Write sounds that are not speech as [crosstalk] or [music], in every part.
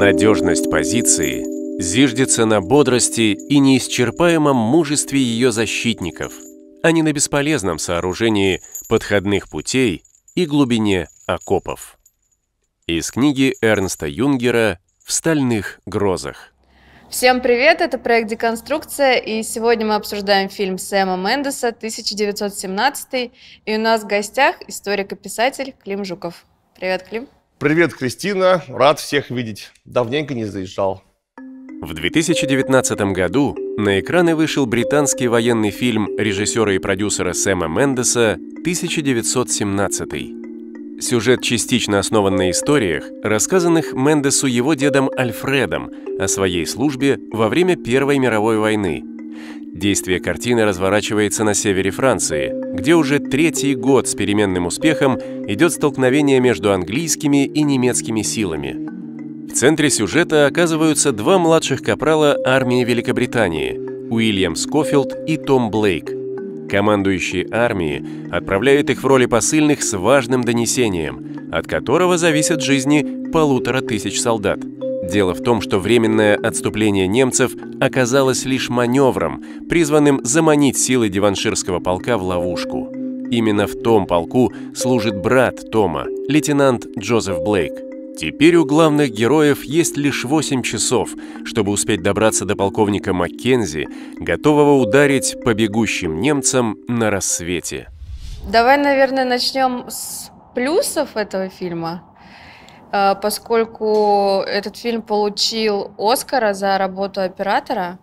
Надежность позиции зиждется на бодрости и неисчерпаемом мужестве ее защитников, а не на бесполезном сооружении подходных путей и глубине окопов. Из книги Эрнста Юнгера «В стальных грозах». Всем привет, это проект «Деконструкция», и сегодня мы обсуждаем фильм Сэма Мендеса 1917, и у нас в гостях историк и писатель Клим Жуков. Привет, Клим. Привет, Кристина. Рад всех видеть. Давненько не заезжал. В 2019 году на экраны вышел британский военный фильм режиссера и продюсера Сэма Мендеса «1917». Сюжет частично основан на историях, рассказанных Мендесу его дедом Альфредом о своей службе во время Первой мировой войны – Действие картины разворачивается на севере Франции, где уже третий год с переменным успехом идет столкновение между английскими и немецкими силами. В центре сюжета оказываются два младших капрала армии Великобритании – Уильям Скофилд и Том Блейк. Командующий армии отправляет их в роли посыльных с важным донесением, от которого зависят жизни полутора тысяч солдат – Дело в том, что временное отступление немцев оказалось лишь маневром, призванным заманить силы диванширского полка в ловушку. Именно в том полку служит брат Тома, лейтенант Джозеф Блейк. Теперь у главных героев есть лишь 8 часов, чтобы успеть добраться до полковника Маккензи, готового ударить по бегущим немцам на рассвете. Давай, наверное, начнем с плюсов этого фильма. Э, поскольку этот фильм получил Оскара за работу оператора.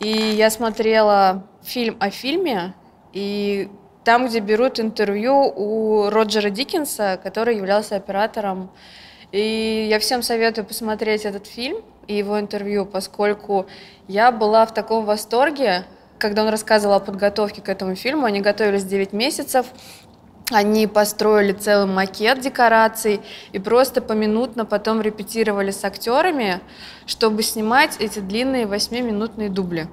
И я смотрела фильм о фильме, и там, где берут интервью у Роджера Диккенса, который являлся оператором. И я всем советую посмотреть этот фильм и его интервью, поскольку я была в таком восторге, когда он рассказывал о подготовке к этому фильму. Они готовились 9 месяцев, они построили целый макет декораций и просто поминутно потом репетировали с актерами, чтобы снимать эти длинные восьмиминутные дубли.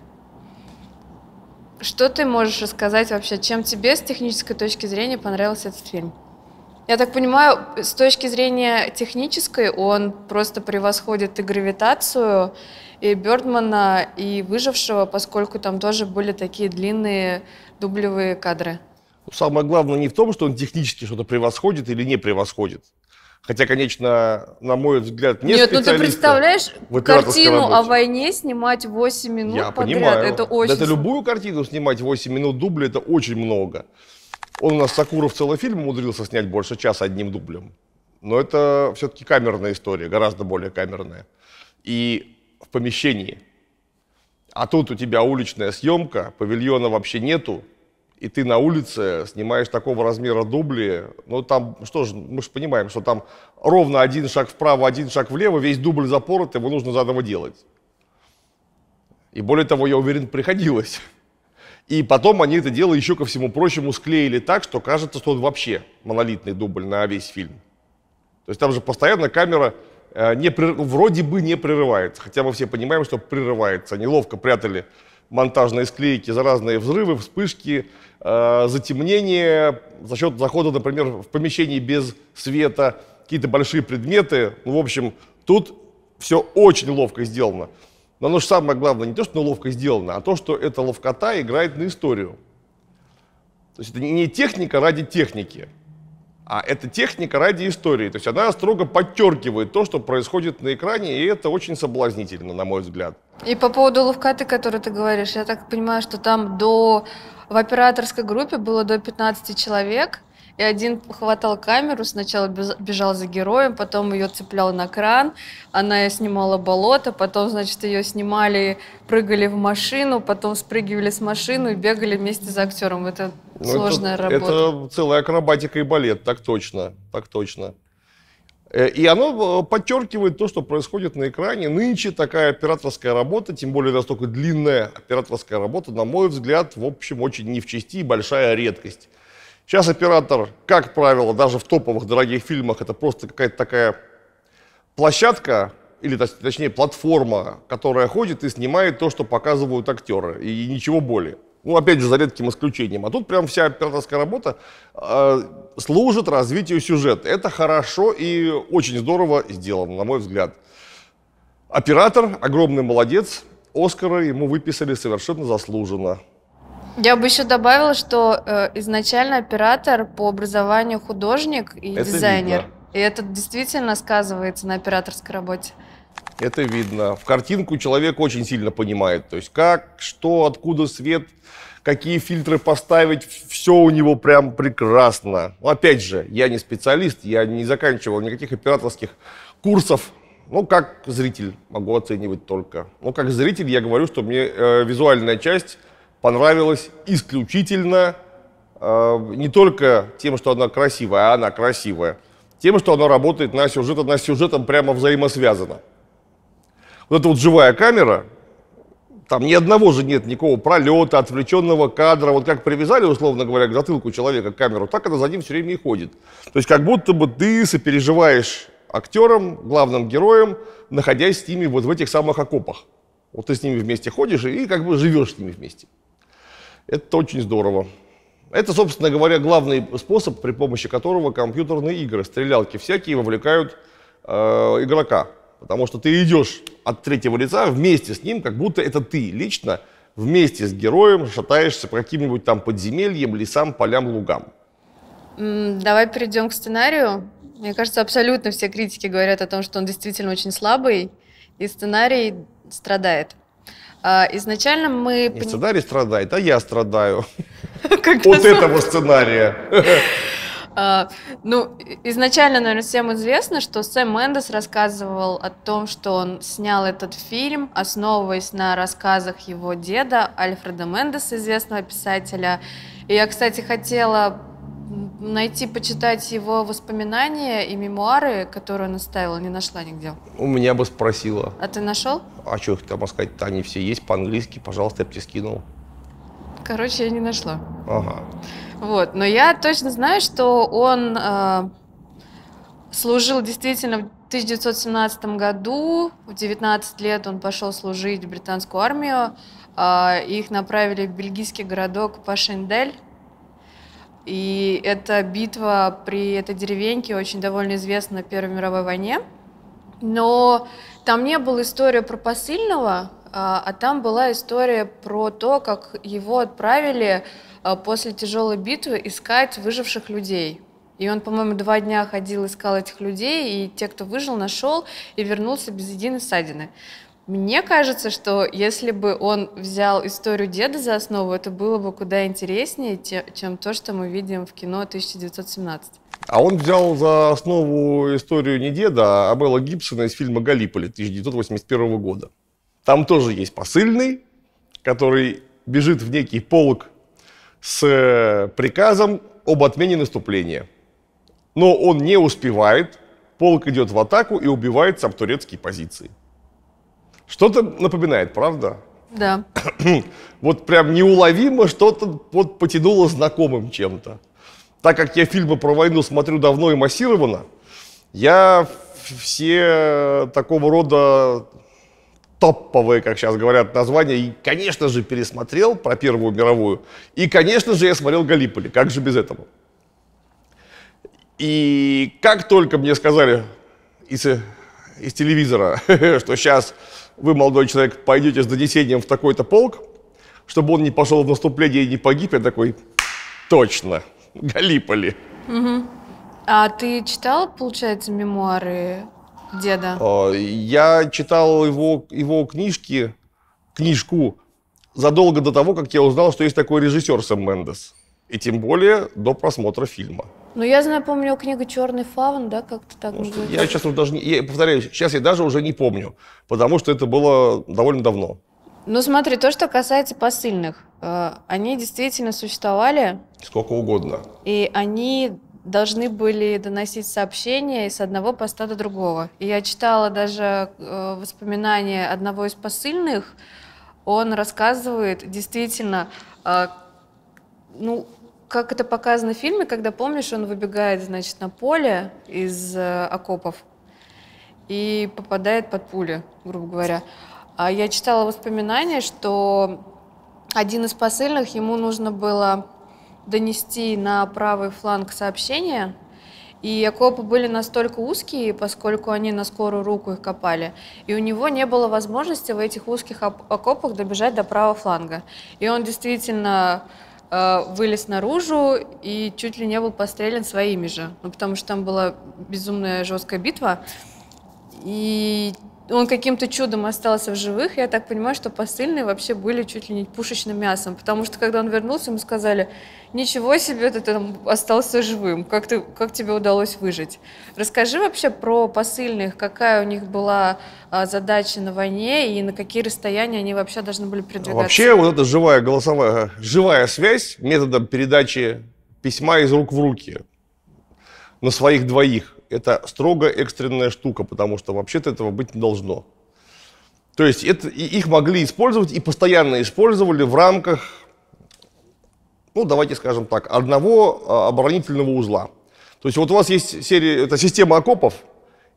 Что ты можешь рассказать вообще, чем тебе с технической точки зрения понравился этот фильм? Я так понимаю, с точки зрения технической он просто превосходит и гравитацию, и Бёрдмана, и Выжившего, поскольку там тоже были такие длинные дублевые кадры. Самое главное не в том, что он технически что-то превосходит или не превосходит. Хотя, конечно, на мой взгляд, не Нет, ну ты представляешь картину работе. о войне снимать 8 минут Я подряд? Понимаю. Это очень... Да это любую картину снимать 8 минут дубля, это очень много. Он у нас, Сакуров, целый фильм умудрился снять больше часа одним дублем. Но это все-таки камерная история, гораздо более камерная. И в помещении. А тут у тебя уличная съемка, павильона вообще нету, и ты на улице снимаешь такого размера дубли, ну там, что же, мы же понимаем, что там ровно один шаг вправо, один шаг влево, весь дубль запорот, его нужно заново делать. И более того, я уверен, приходилось. И потом они это дело еще ко всему прочему склеили так, что кажется, что он вообще монолитный дубль на весь фильм. То есть там же постоянно камера э, не, вроде бы не прерывается, хотя мы все понимаем, что прерывается. Неловко прятали монтажные склейки, заразные взрывы, вспышки, э, затемнение за счет захода, например, в помещении без света, какие-то большие предметы. Ну, в общем, тут все очень ловко сделано. Но оно же самое главное не то, что оно ловко сделано, а то, что эта ловкота играет на историю. То есть это не техника ради техники. А это техника ради истории. То есть она строго подчеркивает то, что происходит на экране, и это очень соблазнительно, на мой взгляд. И по поводу Лувкаты, который ты говоришь, я так понимаю, что там до... В операторской группе было до 15 человек, и один хватал камеру, сначала бежал за героем, потом ее цеплял на кран, она снимала болото, потом, значит, ее снимали, прыгали в машину, потом спрыгивали с машины и бегали вместе за актером. Это ну, сложная это, работа. Это целая акробатика и балет, так точно, так точно. Э, и оно э, подчеркивает то, что происходит на экране. Нынче такая операторская работа, тем более настолько длинная операторская работа, на мой взгляд, в общем, очень не в чести и большая редкость. Сейчас оператор, как правило, даже в топовых дорогих фильмах, это просто какая-то такая площадка, или точнее платформа, которая ходит и снимает то, что показывают актеры, и ничего более. Ну, опять же, за редким исключением. А тут прям вся операторская работа э, служит развитию сюжета. Это хорошо и очень здорово сделано, на мой взгляд. Оператор огромный молодец. Оскара ему выписали совершенно заслуженно. Я бы еще добавила, что э, изначально оператор по образованию художник и это дизайнер. Видно. И это действительно сказывается на операторской работе. Это видно. В картинку человек очень сильно понимает. То есть как, что, откуда свет, какие фильтры поставить, все у него прям прекрасно. Но опять же, я не специалист, я не заканчивал никаких операторских курсов. Ну, как зритель могу оценивать только. Ну, как зритель я говорю, что мне э, визуальная часть понравилась исключительно э, не только тем, что она красивая, а она красивая, тем, что она работает на сюжет, она с сюжетом прямо взаимосвязана. Вот эта вот живая камера, там ни одного же нет никакого пролета, отвлеченного кадра. Вот как привязали, условно говоря, к затылку человека камеру, так она за ним все время и ходит. То есть как будто бы ты сопереживаешь актерам, главным героям, находясь с ними вот в этих самых окопах. Вот ты с ними вместе ходишь и как бы живешь с ними вместе. Это очень здорово. Это, собственно говоря, главный способ, при помощи которого компьютерные игры, стрелялки всякие вовлекают э, игрока. Потому что ты идешь от третьего лица вместе с ним, как будто это ты лично вместе с героем шатаешься по каким-нибудь там подземельям, лесам, полям, лугам. Давай перейдем к сценарию. Мне кажется, абсолютно все критики говорят о том, что он действительно очень слабый, и сценарий страдает. А, изначально мы... Не сценарий страдает, а я страдаю. [laughs] От этого сценария. [laughs] А, ну, изначально, наверное, всем известно, что Сэм Мендес рассказывал о том, что он снял этот фильм, основываясь на рассказах его деда, Альфреда Мендеса, известного писателя. И я, кстати, хотела найти, почитать его воспоминания и мемуары, которые он оставил, не нашла нигде? У меня бы спросила. А ты нашел? А что их там сказать? Они все есть по-английски, пожалуйста, я бы тебе скинул. Короче, я не нашла. Ага. Вот, но я точно знаю, что он э, служил действительно в 1917 году, в 19 лет он пошел служить в британскую армию, э, их направили в бельгийский городок Пашендель. И эта битва при этой деревеньке очень довольно известна на Первой мировой войне. Но там не была история про посыльного, а, а там была история про то, как его отправили а, после тяжелой битвы искать выживших людей. И он, по-моему, два дня ходил, искал этих людей, и те, кто выжил, нашел и вернулся без единой ссадины. Мне кажется, что если бы он взял историю деда за основу, это было бы куда интереснее, чем то, что мы видим в кино 1917. А он взял за основу историю не деда, а Белла Гибсона из фильма «Галиполи» 1981 года. Там тоже есть посыльный, который бежит в некий полк с э, приказом об отмене наступления. Но он не успевает, полк идет в атаку и убивает сам турецкие позиции. Что-то напоминает, правда? Да. [clears throat] вот прям неуловимо что-то вот потянуло знакомым чем-то. Так как я фильмы про войну смотрю давно и массированно, я все такого рода топовые, как сейчас говорят, названия, и, конечно же, пересмотрел про Первую мировую, и, конечно же, я смотрел «Галиполи», как же без этого. И как только мне сказали из, э, из телевизора, [laughs] что сейчас вы, молодой человек, пойдете с донесением в такой-то полк, чтобы он не пошел в наступление и не погиб, я такой, точно, Галиполи. Угу. А ты читал, получается, мемуары деда? А, я читал его, его книжки, книжку задолго до того, как я узнал, что есть такой режиссер Сэм Мендес и тем более до просмотра фильма. Ну, я знаю, помню книга «Черный фаун», да, как-то так ну, называется. Я сейчас даже не... Я повторяю, сейчас я даже уже не помню, потому что это было довольно давно. Ну, смотри, то, что касается посыльных, э, они действительно существовали. Сколько угодно. И они должны были доносить сообщения из одного поста до другого. И я читала даже э, воспоминания одного из посыльных. Он рассказывает действительно, э, ну, как это показано в фильме, когда, помнишь, он выбегает, значит, на поле из э, окопов и попадает под пули, грубо говоря. А я читала воспоминания, что один из посыльных ему нужно было донести на правый фланг сообщение, и окопы были настолько узкие, поскольку они на скорую руку их копали, и у него не было возможности в этих узких окопах добежать до правого фланга. И он действительно Э, вылез наружу и чуть ли не был пострелян своими же, ну, потому что там была безумная жесткая битва. И он каким-то чудом остался в живых. Я так понимаю, что посыльные вообще были чуть ли не пушечным мясом, потому что когда он вернулся, ему сказали, ничего себе, ты там остался живым, как, ты, как тебе удалось выжить? Расскажи вообще про посыльных, какая у них была а, задача на войне и на какие расстояния они вообще должны были передвигаться? Вообще вот эта живая голосовая, живая связь методом передачи письма из рук в руки на своих двоих это строго экстренная штука, потому что вообще-то этого быть не должно. То есть это, и их могли использовать и постоянно использовали в рамках, ну, давайте скажем так, одного а, оборонительного узла. То есть вот у вас есть серия, это система окопов,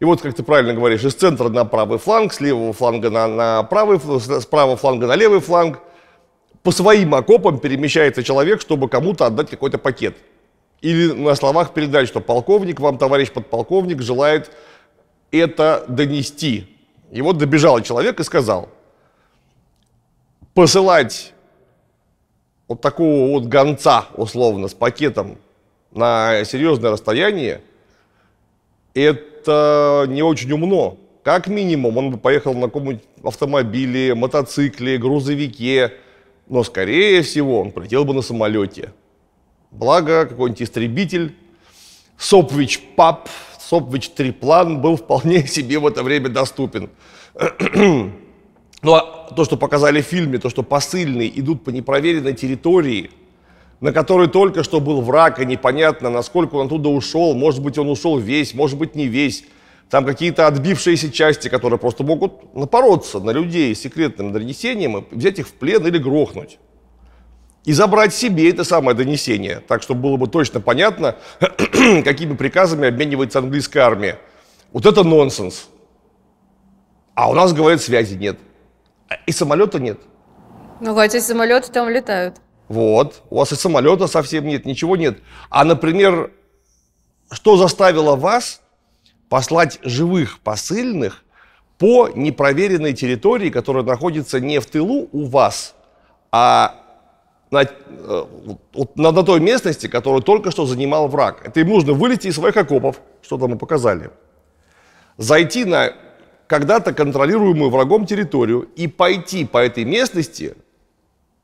и вот, как ты правильно говоришь, из центра на правый фланг, с левого фланга на, на правый, с правого фланга на левый фланг. По своим окопам перемещается человек, чтобы кому-то отдать какой-то пакет или на словах передать, что полковник вам, товарищ подполковник, желает это донести. И вот добежал человек и сказал, посылать вот такого вот гонца, условно, с пакетом на серьезное расстояние, это не очень умно. Как минимум, он бы поехал на каком-нибудь автомобиле, мотоцикле, грузовике, но, скорее всего, он полетел бы на самолете – Благо, какой-нибудь истребитель, Сопвич Пап, Сопвич Триплан был вполне [laughs] себе в это время доступен. [clears throat] Ну, а то, что показали в фильме, то, что посыльные идут по непроверенной территории, на которой только что был враг, и непонятно, насколько он оттуда ушел, может быть, он ушел весь, может быть, не весь. Там какие-то отбившиеся части, которые просто могут напороться на людей с секретным донесением и взять их в плен или грохнуть и забрать себе это самое донесение, так чтобы было бы точно понятно, [clears throat] какими приказами обменивается английская армия. Вот это нонсенс. А у нас, говорят, связи нет. А и самолета нет. Ну, хотя самолеты там летают. Вот. У вас и самолета совсем нет, ничего нет. А, например, что заставило вас послать живых посыльных по непроверенной территории, которая находится не в тылу у вас, а на, э, вот, на, на той местности, которую только что занимал враг. Это им нужно вылететь из своих окопов, что там мы показали, зайти на когда-то контролируемую врагом территорию и пойти по этой местности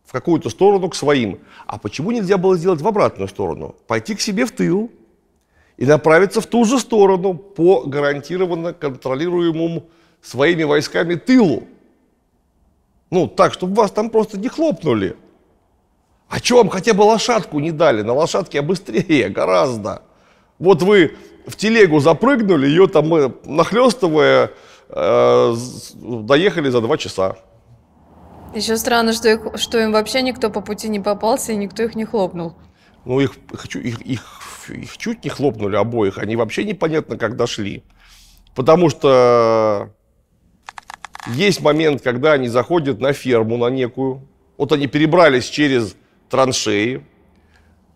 в какую-то сторону к своим. А почему нельзя было сделать в обратную сторону? Пойти к себе в тыл и направиться в ту же сторону по гарантированно контролируемому своими войсками тылу. Ну, так, чтобы вас там просто не хлопнули – а что вам хотя бы лошадку не дали? На лошадке я быстрее, [laughs] гораздо. Вот вы в телегу запрыгнули, ее там э, нахлестывая, э, доехали за два часа. Еще странно, что, их, что им вообще никто по пути не попался и никто их не хлопнул. Ну, их, их, их, их чуть не хлопнули обоих. Они вообще непонятно, как дошли. Потому что есть момент, когда они заходят на ферму, на некую. Вот они перебрались через траншеи,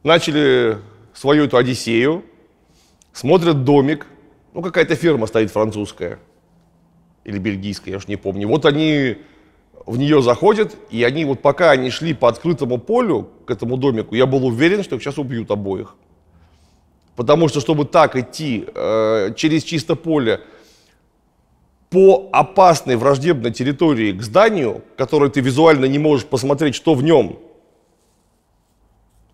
начали свою эту Одиссею, смотрят домик, ну какая-то фирма стоит французская или бельгийская, я уж не помню. Вот они в нее заходят, и они вот пока они шли по открытому полю к этому домику, я был уверен, что их сейчас убьют обоих. Потому что, чтобы так идти э, через чисто поле по опасной враждебной территории к зданию, которое ты визуально не можешь посмотреть, что в нем –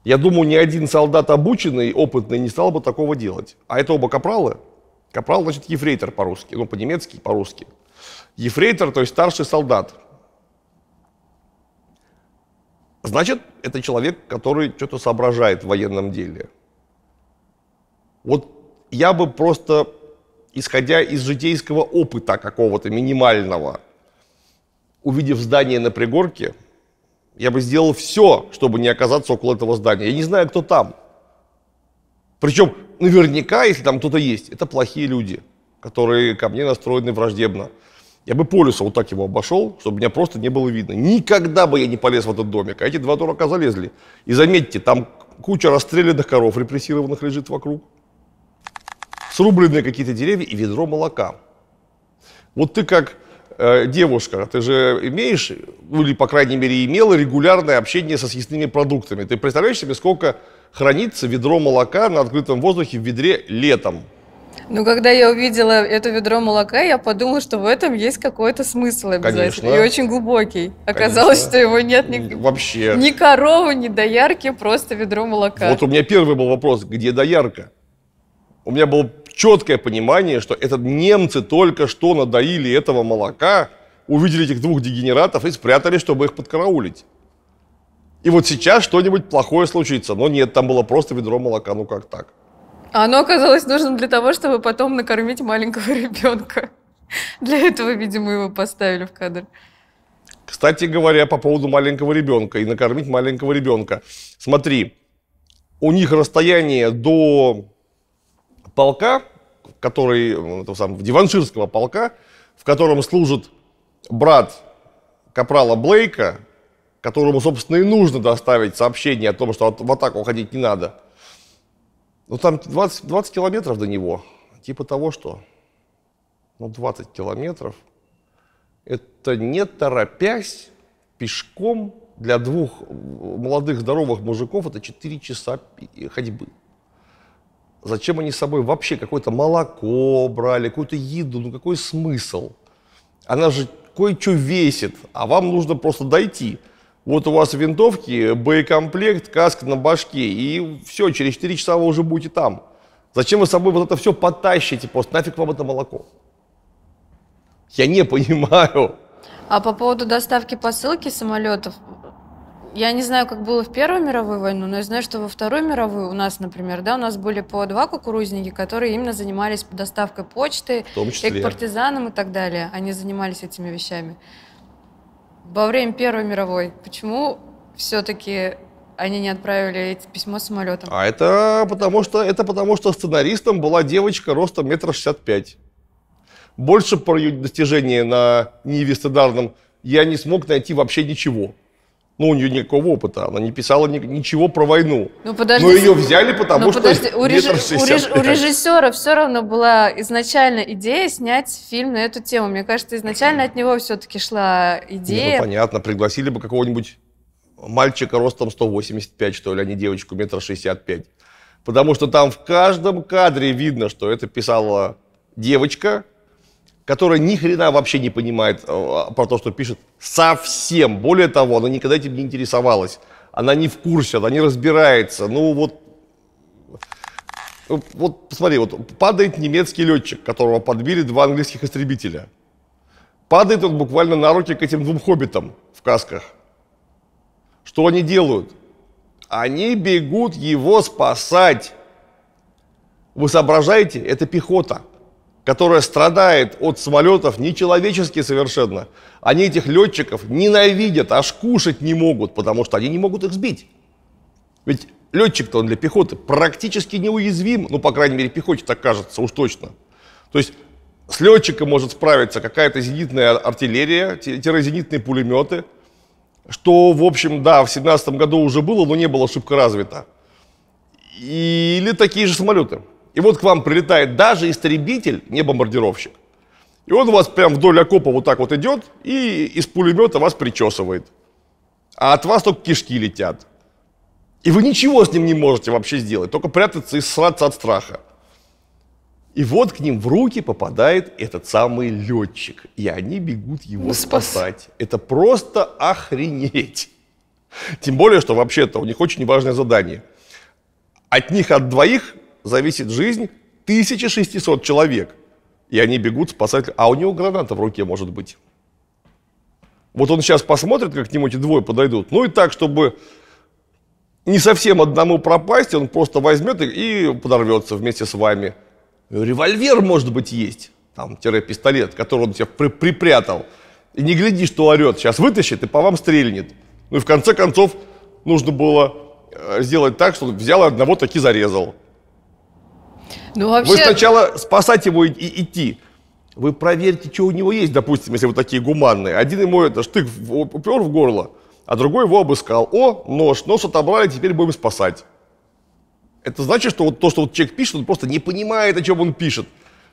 я думаю, ни один солдат обученный, опытный не стал бы такого делать. А это оба капралы. Капрал, значит, ефрейтор по-русски, ну, по-немецки, по-русски. Ефрейтор, то есть старший солдат. Значит, это человек, который что-то соображает в военном деле. Вот я бы просто, исходя из житейского опыта какого-то минимального, увидев здание на пригорке – я бы сделал все, чтобы не оказаться около этого здания. Я не знаю, кто там. Причем наверняка, если там кто-то есть, это плохие люди, которые ко мне настроены враждебно. Я бы полюса вот так его обошел, чтобы меня просто не было видно. Никогда бы я не полез в этот домик, а эти два дурака залезли. И заметьте, там куча расстрелянных коров репрессированных лежит вокруг. Срубленные какие-то деревья и ведро молока. Вот ты как Э, девушка, ты же имеешь, ну или, по крайней мере, имела регулярное общение со съестными продуктами. Ты представляешь себе, сколько хранится ведро молока на открытом воздухе в ведре летом? Ну, когда я увидела это ведро молока, я подумала, что в этом есть какой-то смысл обязательно. Конечно. И очень глубокий. Оказалось, Конечно. что его нет ни, Вообще. ни коровы, ни доярки, просто ведро молока. Вот у меня первый был вопрос, где доярка? У меня был четкое понимание, что это немцы только что надоили этого молока, увидели этих двух дегенератов и спрятали, чтобы их подкараулить. И вот сейчас что-нибудь плохое случится. Но нет, там было просто ведро молока, ну как так? А оно оказалось нужным для того, чтобы потом накормить маленького [laughs] ребенка. Для этого, видимо, его поставили в кадр. Кстати говоря, по поводу маленького ребенка и накормить маленького ребенка. Смотри, у них расстояние до полка, который, того самого, Диванширского полка, в котором служит брат капрала Блейка, которому, собственно, и нужно доставить сообщение о том, что в атаку ходить не надо. Ну, там 20, 20 километров до него, типа того, что... Ну, 20 километров. Это не торопясь, пешком для двух молодых здоровых мужиков это 4 часа ходьбы. Зачем они с собой вообще какое-то молоко брали, какую-то еду, ну какой смысл? Она же кое-что весит, а вам нужно просто дойти. Вот у вас винтовки, боекомплект, каска на башке, и все, через 4 часа вы уже будете там. Зачем вы с собой вот это все потащите просто? Нафиг вам это молоко? Я не [laughs] понимаю. А по поводу доставки посылки самолетов, я не знаю, как было в Первую мировую войну, но я знаю, что во Вторую мировую у нас, например, да, у нас были по два кукурузники, которые именно занимались доставкой почты, в том числе. к партизанам и так далее. Они занимались этими вещами. Во время Первой мировой почему все-таки они не отправили эти письмо самолетом? А это потому что это потому что сценаристом была девочка ростом метра шестьдесят пять. Больше про ее достижения на Ниве стандартном я не смог найти вообще ничего ну, у нее никакого опыта, она не писала ни, ничего про войну. Ну, подожди, но ее взяли, потому ну, что подожди, у, реж... у, реж... у режиссера все равно была изначально идея снять фильм на эту тему. Мне кажется, изначально от него все-таки шла идея. Не, ну, понятно, пригласили бы какого-нибудь мальчика ростом 185, что ли, а не девочку метр 65, Потому что там в каждом кадре видно, что это писала девочка, которая ни хрена вообще не понимает э, про то, что пишет, совсем. Более того, она никогда этим не интересовалась. Она не в курсе, она не разбирается. Ну вот, вот посмотри, вот падает немецкий летчик, которого подбили два английских истребителя. Падает он буквально на руки к этим двум хоббитам в касках. Что они делают? Они бегут его спасать. Вы соображаете? Это пехота которая страдает от самолетов нечеловечески совершенно. Они этих летчиков ненавидят, аж кушать не могут, потому что они не могут их сбить. Ведь летчик-то он для пехоты практически неуязвим, ну, по крайней мере, пехоте так кажется, уж точно. То есть с летчиком может справиться какая-то зенитная артиллерия, тирозенитные пулеметы, что, в общем, да, в 17 году уже было, но не было шибко развито. Или такие же самолеты. И вот к вам прилетает даже истребитель, не бомбардировщик. И он у вас прям вдоль окопа вот так вот идет и из пулемета вас причесывает. А от вас только кишки летят. И вы ничего с ним не можете вообще сделать, только прятаться и ссраться от страха. И вот к ним в руки попадает этот самый летчик, и они бегут его ну, Спас. спасать. Это просто охренеть. Тем более, что вообще-то у них очень важное задание. От них, от двоих, зависит жизнь 1600 человек. И они бегут спасать. А у него граната в руке может быть. Вот он сейчас посмотрит, как к нему эти двое подойдут. Ну и так, чтобы не совсем одному пропасть, он просто возьмет и подорвется вместе с вами. Револьвер, может быть, есть, там, тире пистолет, который он тебе при припрятал. И не гляди, что орет. Сейчас вытащит и по вам стрельнет. Ну и в конце концов нужно было э, сделать так, что он взял одного таки зарезал. Ну, вообще... Вы сначала спасать его и, и идти. Вы проверьте, что у него есть, допустим, если вы такие гуманные. Один ему это штык в, упер в горло, а другой его обыскал. О, нож, нож отобрали, теперь будем спасать. Это значит, что вот то, что вот человек пишет, он просто не понимает, о чем он пишет.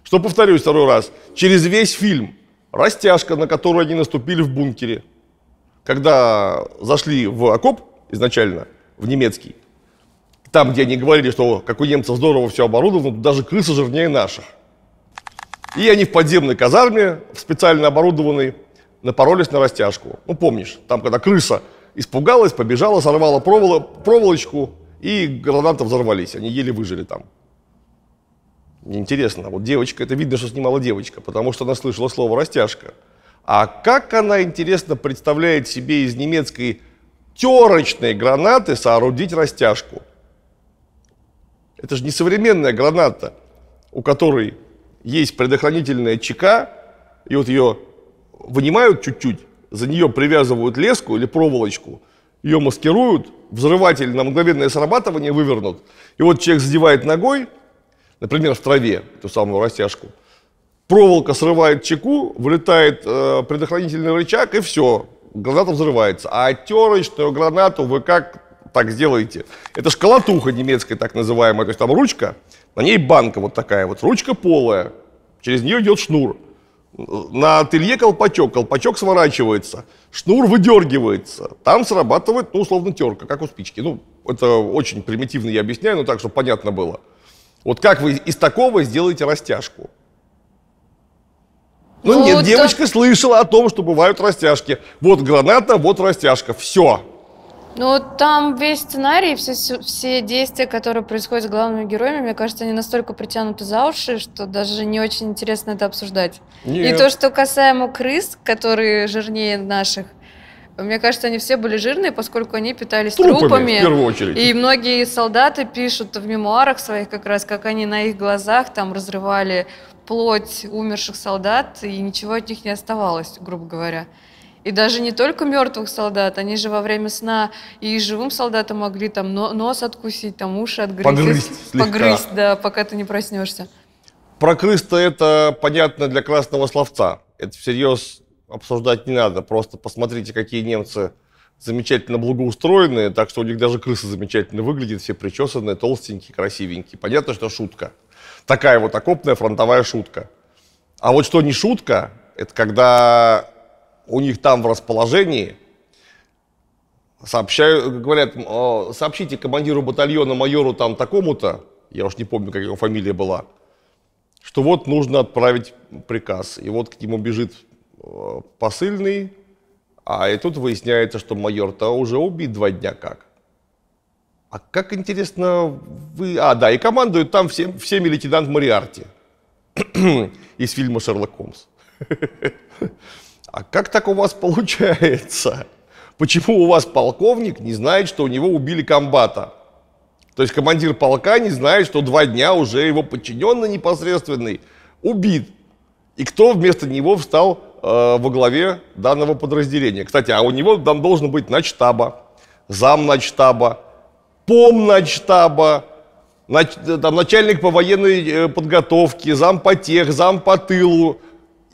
Что, повторюсь второй раз, через весь фильм растяжка, на которую они наступили в бункере. Когда зашли в окоп изначально, в немецкий, там, где они говорили, что как у немцев здорово все оборудовано, даже крысы жирнее наших. И они в подземной казарме, в специально оборудованной, напоролись на растяжку. Ну, помнишь, там, когда крыса испугалась, побежала, сорвала проволо проволочку, и гранаты взорвались. Они еле выжили там. Мне интересно, вот девочка, это видно, что снимала девочка, потому что она слышала слово «растяжка». А как она, интересно, представляет себе из немецкой терочной гранаты соорудить растяжку – это же не современная граната, у которой есть предохранительная чека, и вот ее вынимают чуть-чуть, за нее привязывают леску или проволочку, ее маскируют, взрыватель на мгновенное срабатывание вывернут, и вот человек задевает ногой, например, в траве, ту самую растяжку, проволока срывает чеку, вылетает э, предохранительный рычаг, и все, граната взрывается. А терочную гранату вы как так сделаете. Это школотуха немецкая, так называемая. То есть там ручка, на ней банка вот такая вот. Ручка полая, через нее идет шнур. На ателье колпачок, колпачок сворачивается, шнур выдергивается. Там срабатывает, ну, условно, терка, как у спички. Ну, это очень примитивно я объясняю, но так, чтобы понятно было. Вот как вы из такого сделаете растяжку? Ну, ну нет, вот девочка так... слышала о том, что бывают растяжки. Вот граната, вот растяжка. Все. Ну, там весь сценарий, все, все действия, которые происходят с главными героями, мне кажется, они настолько притянуты за уши, что даже не очень интересно это обсуждать. Нет. И то, что касаемо крыс, которые жирнее наших, мне кажется, они все были жирные, поскольку они питались трупами. трупами. В первую очередь. И многие солдаты пишут в мемуарах своих как раз, как они на их глазах там разрывали плоть умерших солдат, и ничего от них не оставалось, грубо говоря. И даже не только мертвых солдат, они же во время сна и живым солдатам могли там нос откусить, там уши отгрызть. Погрызть слегка. Погрызть, да, пока ты не проснешься. Про крыс-то это понятно для красного словца. Это всерьез обсуждать не надо. Просто посмотрите, какие немцы замечательно благоустроенные, так что у них даже крысы замечательно выглядят, все причесанные, толстенькие, красивенькие. Понятно, что шутка. Такая вот окопная фронтовая шутка. А вот что не шутка, это когда у них там в расположении, сообщаю, говорят, сообщите командиру батальона, майору там такому-то, я уж не помню, как его фамилия была, что вот нужно отправить приказ. И вот к нему бежит э, посыльный, а и тут выясняется, что майор-то уже убит два дня как. А как интересно вы... А, да, и командует там всем, всеми лейтенант Мариарти [clears throat] из фильма «Шерлок Холмс». [laughs] а как так у вас получается? Почему у вас полковник не знает, что у него убили комбата? То есть командир полка не знает, что два дня уже его подчиненный непосредственный убит. И кто вместо него встал э, во главе данного подразделения? Кстати, а у него там должен быть начтаба, замначтаба, помначтаба, нач, там, начальник по военной э, подготовке, зам по тех, зам по тылу,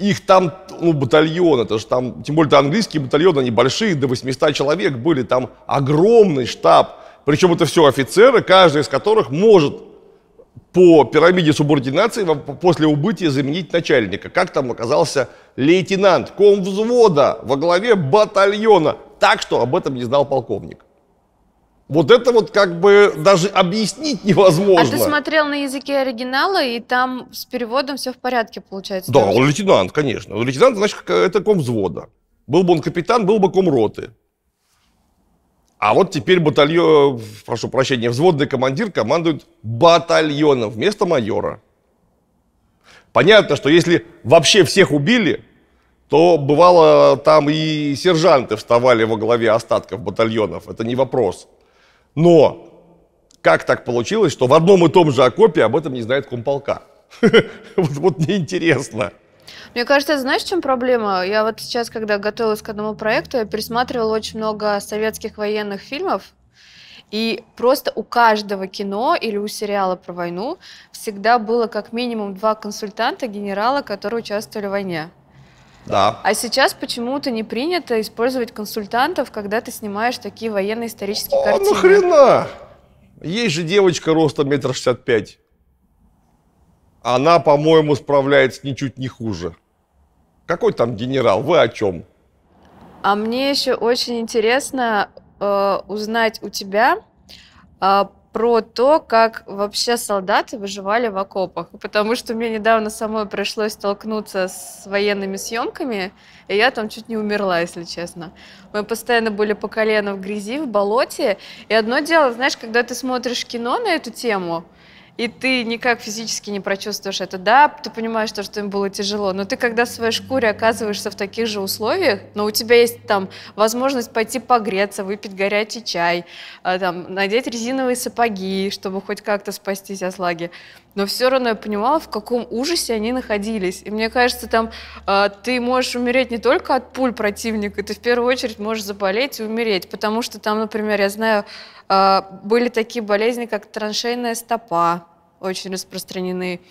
их там, ну, батальон, это же там, тем более это английские батальоны, они большие, до 800 человек были, там огромный штаб, причем это все офицеры, каждый из которых может по пирамиде субординации после убытия заменить начальника. Как там оказался лейтенант комвзвода во главе батальона. Так что об этом не знал полковник. Вот это вот как бы даже объяснить невозможно. А ты смотрел на языке оригинала, и там с переводом все в порядке получается? Да, он лейтенант, конечно. Лейтенант, значит, это ком взвода. Был бы он капитан, был бы ком роты. А вот теперь батальон, прошу прощения, взводный командир командует батальоном вместо майора. Понятно, что если вообще всех убили, то бывало там и сержанты вставали во главе остатков батальонов. Это не вопрос. Но как так получилось, что в одном и том же окопе об этом не знает комполка? [laughs] Вот интересно. Мне кажется, знаешь, в чем проблема? Я вот сейчас, когда готовилась к одному проекту, я пересматривала очень много советских военных фильмов, и просто у каждого кино или у сериала про войну всегда было как минимум два консультанта генерала, которые участвовали в войне. Да. А сейчас почему-то не принято использовать консультантов, когда ты снимаешь такие военные исторические О, картины. нахрена? Есть же девочка ростом метр шестьдесят пять. Она, по-моему, справляется ничуть не хуже. Какой там генерал? Вы о чем? А мне еще очень интересно э, узнать у тебя э, про то, как вообще солдаты выживали в окопах. Потому что мне недавно самой пришлось столкнуться с военными съемками, и я там чуть не умерла, если честно. Мы постоянно были по колено в грязи, в болоте. И одно дело, знаешь, когда ты смотришь кино на эту тему, и ты никак физически не прочувствуешь это. Да, ты понимаешь, то, что им было тяжело, но ты когда в своей шкуре оказываешься в таких же условиях, но у тебя есть там возможность пойти погреться, выпить горячий чай, э, там, надеть резиновые сапоги, чтобы хоть как-то спастись от лаги. Но все равно я понимала, в каком ужасе они находились. И мне кажется, там э, ты можешь умереть не только от пуль противника, ты в первую очередь можешь заболеть и умереть. Потому что там, например, я знаю, э, были такие болезни, как траншейная стопа, очень распространены.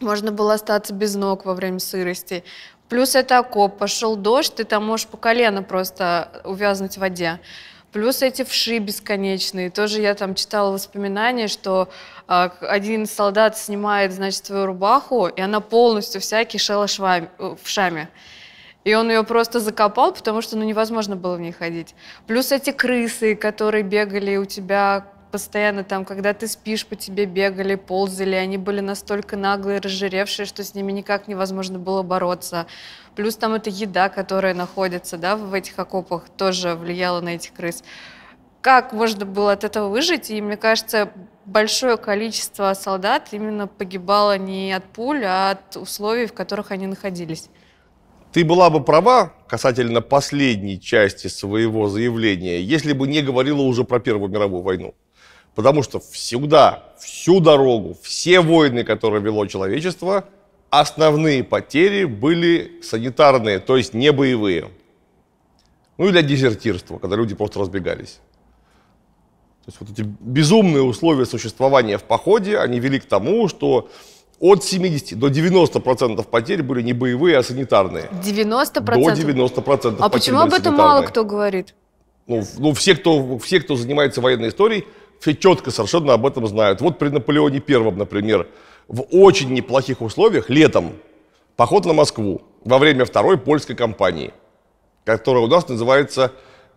Можно было остаться без ног во время сырости. Плюс это окоп, пошел дождь, ты там можешь по колено просто увязнуть в воде. Плюс эти вши бесконечные. Тоже я там читала воспоминания, что э, один солдат снимает, значит, свою рубаху, и она полностью вся кишела швами, э, вшами. И он ее просто закопал, потому что ну, невозможно было в ней ходить. Плюс эти крысы, которые бегали у тебя постоянно там, когда ты спишь, по тебе бегали, ползали, они были настолько наглые, разжиревшие, что с ними никак невозможно было бороться. Плюс там эта еда, которая находится да, в этих окопах, тоже влияла на этих крыс. Как можно было от этого выжить? И мне кажется, большое количество солдат именно погибало не от пуль, а от условий, в которых они находились. Ты была бы права касательно последней части своего заявления, если бы не говорила уже про Первую мировую войну. Потому что всегда, всю дорогу, все войны, которые вело человечество, основные потери были санитарные, то есть не боевые. Ну и для дезертирства, когда люди просто разбегались. То есть вот эти безумные условия существования в походе, они вели к тому, что от 70 до 90% потерь были не боевые, а санитарные. 90%? До 90%. А почему об этом мало кто говорит? Ну, ну все, кто, все, кто занимается военной историей, все четко совершенно об этом знают. Вот при Наполеоне Первом, например, в очень неплохих условиях летом поход на Москву во время второй польской кампании, которая у нас называется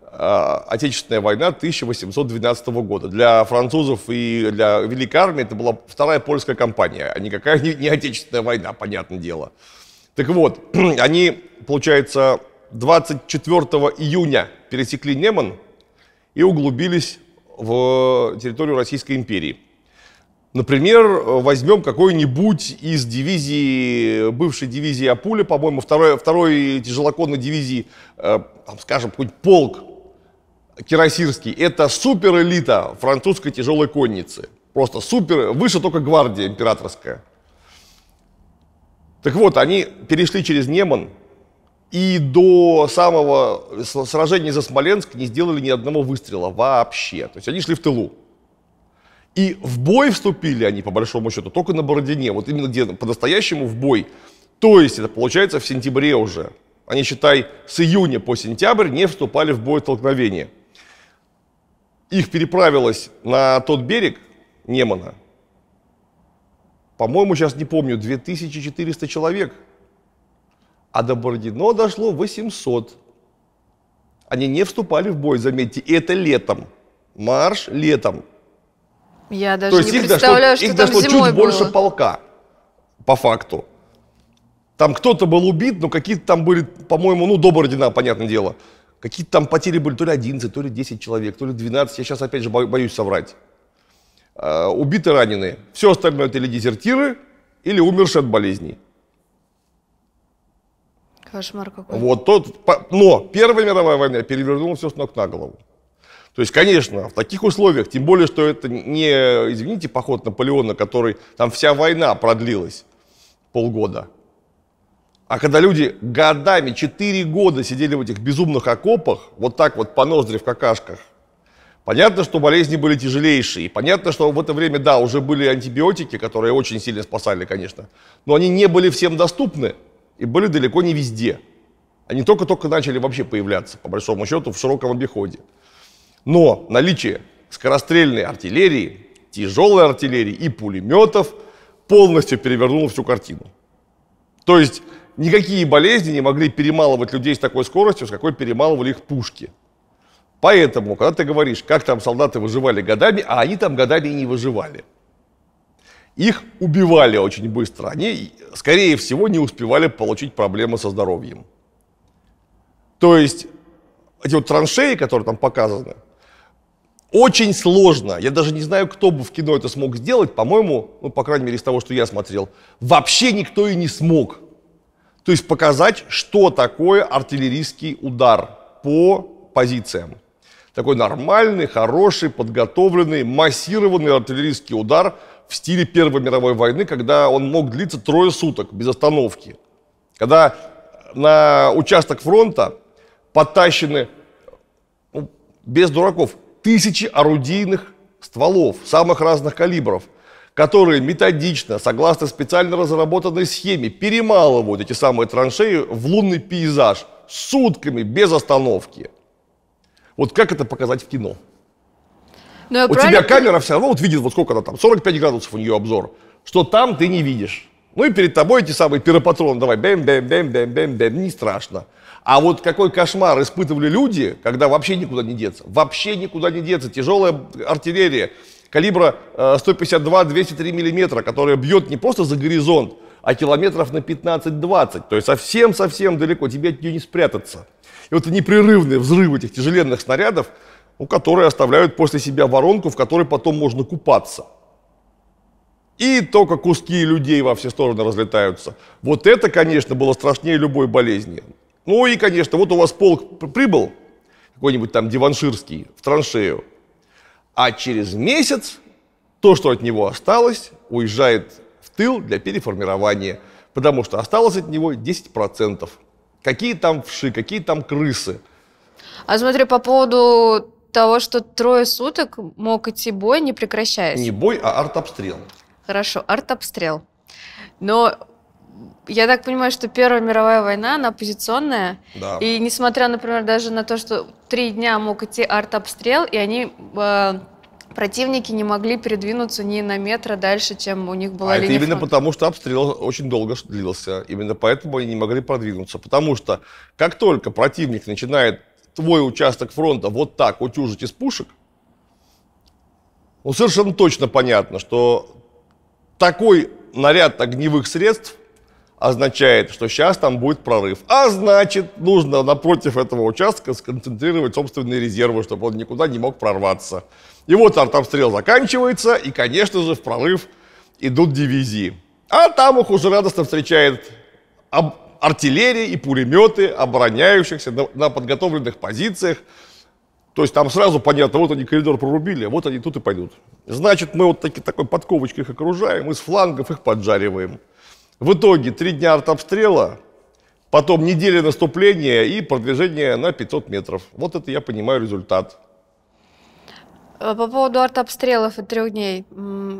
а, Отечественная война 1812 года. Для французов и для Великой Армии это была вторая польская кампания, а никакая не, не Отечественная война, понятное дело. Так вот, [clears throat] они, получается, 24 июня пересекли Неман и углубились в территорию Российской империи. Например, возьмем какой-нибудь из дивизии, бывшей дивизии Апуля, по-моему, второй, второй тяжелоконной дивизии, э, скажем, хоть полк кирасирский. Это суперэлита французской тяжелой конницы. Просто супер, выше только гвардия императорская. Так вот, они перешли через Неман, и до самого сражения за Смоленск не сделали ни одного выстрела вообще. То есть они шли в тылу. И в бой вступили они, по большому счету, только на Бородине. Вот именно где по-настоящему в бой. То есть это получается в сентябре уже. Они, считай, с июня по сентябрь не вступали в бой столкновения. Их переправилось на тот берег Немана. По-моему, сейчас не помню, 2400 человек – а до Бородино дошло 800. Они не вступали в бой, заметьте, и это летом. Марш летом. Я даже То есть не их представляю, дошло, что их там дошло зимой чуть было. больше полка, по факту. Там кто-то был убит, но какие-то там были, по-моему, ну, до Бородина, понятное дело. Какие-то там потери были то ли 11, то ли 10 человек, то ли 12. Я сейчас, опять же, боюсь соврать. Э, убиты, раненые. Все остальное это или дезертиры, или умершие от болезней. Кошмар какой. Вот тот, но Первая мировая война перевернула все с ног на голову. То есть, конечно, в таких условиях, тем более, что это не, извините, поход Наполеона, который, там вся война продлилась полгода. А когда люди годами, 4 года сидели в этих безумных окопах, вот так вот по ноздре в какашках, понятно, что болезни были тяжелейшие. И понятно, что в это время, да, уже были антибиотики, которые очень сильно спасали, конечно, но они не были всем доступны и были далеко не везде. Они только-только начали вообще появляться, по большому счету, в широком обиходе. Но наличие скорострельной артиллерии, тяжелой артиллерии и пулеметов полностью перевернуло всю картину. То есть никакие болезни не могли перемалывать людей с такой скоростью, с какой перемалывали их пушки. Поэтому, когда ты говоришь, как там солдаты выживали годами, а они там годами и не выживали – их убивали очень быстро. Они, скорее всего, не успевали получить проблемы со здоровьем. То есть эти вот траншеи, которые там показаны, очень сложно. Я даже не знаю, кто бы в кино это смог сделать. По-моему, ну, по крайней мере, из того, что я смотрел, вообще никто и не смог. То есть показать, что такое артиллерийский удар по позициям. Такой нормальный, хороший, подготовленный, массированный артиллерийский удар – в стиле Первой мировой войны, когда он мог длиться трое суток без остановки. Когда на участок фронта потащены, ну, без дураков, тысячи орудийных стволов самых разных калибров, которые методично, согласно специально разработанной схеме, перемалывают эти самые траншеи в лунный пейзаж сутками без остановки. Вот как это показать в кино? Но ну, у тебя камера все равно вот видит, вот сколько она там, 45 градусов у нее обзор, что там ты не видишь. Ну и перед тобой эти самые пиропатроны, давай, бэм, бэм, бэм, бэм, бэм, бэм, не страшно. А вот какой кошмар испытывали люди, когда вообще никуда не деться. Вообще никуда не деться. Тяжелая артиллерия калибра 152-203 э, миллиметра, которая бьет не просто за горизонт, а километров на 15-20. То есть совсем-совсем далеко, тебе от нее не спрятаться. И вот непрерывные взрывы этих тяжеленных снарядов – у которые оставляют после себя воронку, в которой потом можно купаться. И только куски людей во все стороны разлетаются. Вот это, конечно, было страшнее любой болезни. Ну и, конечно, вот у вас полк прибыл, какой-нибудь там диванширский, в траншею, а через месяц то, что от него осталось, уезжает в тыл для переформирования, потому что осталось от него 10%. Какие там вши, какие там крысы – а смотри, по поводу того, что трое суток мог идти бой, не прекращаясь. Не бой, а артобстрел. Хорошо, артобстрел. Но я так понимаю, что Первая мировая война, она позиционная. Да. И несмотря, например, даже на то, что три дня мог идти артобстрел, и они э, противники не могли передвинуться ни на метра дальше, чем у них была а линия это именно фронта. потому, что обстрел очень долго длился. Именно поэтому они не могли продвинуться. Потому что как только противник начинает твой участок фронта вот так утюжить из пушек, ну, совершенно точно понятно, что такой наряд огневых средств означает, что сейчас там будет прорыв. А значит, нужно напротив этого участка сконцентрировать собственные резервы, чтобы он никуда не мог прорваться. И вот артобстрел заканчивается, и, конечно же, в прорыв идут дивизии. А там их уже радостно встречает об артиллерии и пулеметы обороняющихся на, на подготовленных позициях. То есть там сразу понятно, вот они коридор прорубили, а вот они тут и пойдут. Значит, мы вот таки, такой подковочкой их окружаем и с флангов их поджариваем. В итоге три дня артобстрела, потом неделя наступления и продвижение на 500 метров. Вот это я понимаю результат. Э, по поводу артобстрелов и трех дней.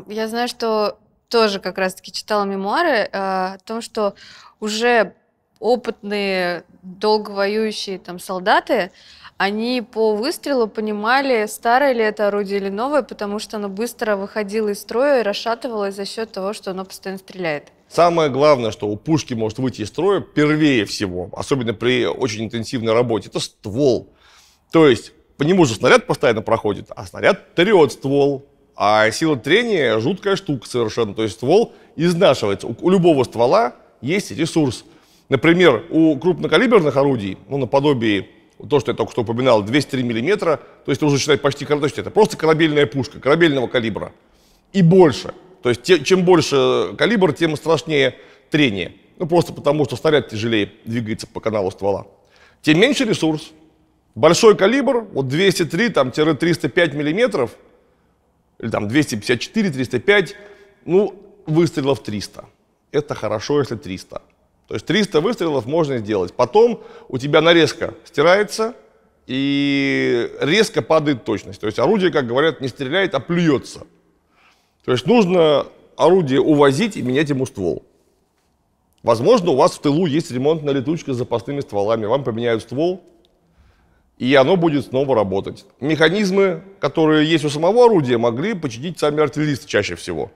Я знаю, что тоже как раз-таки читала мемуары э, о том, что уже опытные, долго воюющие там солдаты, они по выстрелу понимали, старое ли это орудие или новое, потому что оно быстро выходило из строя и расшатывалось за счет того, что оно постоянно стреляет. Самое главное, что у пушки может выйти из строя первее всего, особенно при очень интенсивной работе, это ствол. То есть по нему же снаряд постоянно проходит, а снаряд трет ствол. А сила трения – жуткая штука совершенно. То есть ствол изнашивается. У любого ствола есть ресурс – Например, у крупнокалиберных орудий, ну, наподобие то, что я только что упоминал, 203 мм, то есть уже считать почти то это просто корабельная пушка, корабельного калибра и больше. То есть те, чем больше калибр, тем страшнее трение. Ну просто потому, что снаряд тяжелее двигается по каналу ствола. Тем меньше ресурс. Большой калибр, вот 203-305 там, мм, или там 254-305, ну выстрелов 300. Это хорошо, если 300. То есть 300 выстрелов можно сделать. Потом у тебя нарезка стирается, и резко падает точность. То есть орудие, как говорят, не стреляет, а плюется. То есть нужно орудие увозить и менять ему ствол. Возможно, у вас в тылу есть ремонтная летучка с запасными стволами, вам поменяют ствол, и оно будет снова работать. Механизмы, которые есть у самого орудия, могли починить сами артиллеристы чаще всего,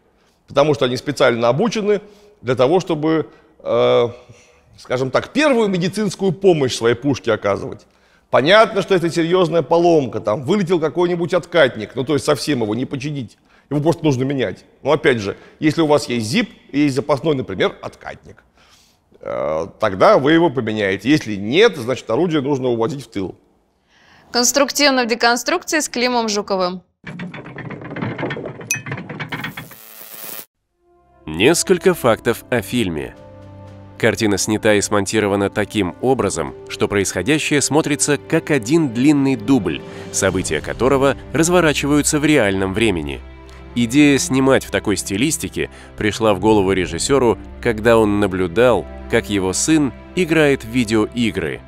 потому что они специально обучены для того, чтобы э, скажем так, первую медицинскую помощь своей пушке оказывать. Понятно, что это серьезная поломка, там вылетел какой-нибудь откатник, ну то есть совсем его не починить, его просто нужно менять. Но опять же, если у вас есть ZIP и есть запасной, например, откатник, э, тогда вы его поменяете. Если нет, значит орудие нужно уводить в тыл. Конструктивно в деконструкции с Климом Жуковым. Несколько фактов о фильме – Картина снята и смонтирована таким образом, что происходящее смотрится как один длинный дубль, события которого разворачиваются в реальном времени. Идея снимать в такой стилистике пришла в голову режиссеру, когда он наблюдал, как его сын играет в видеоигры.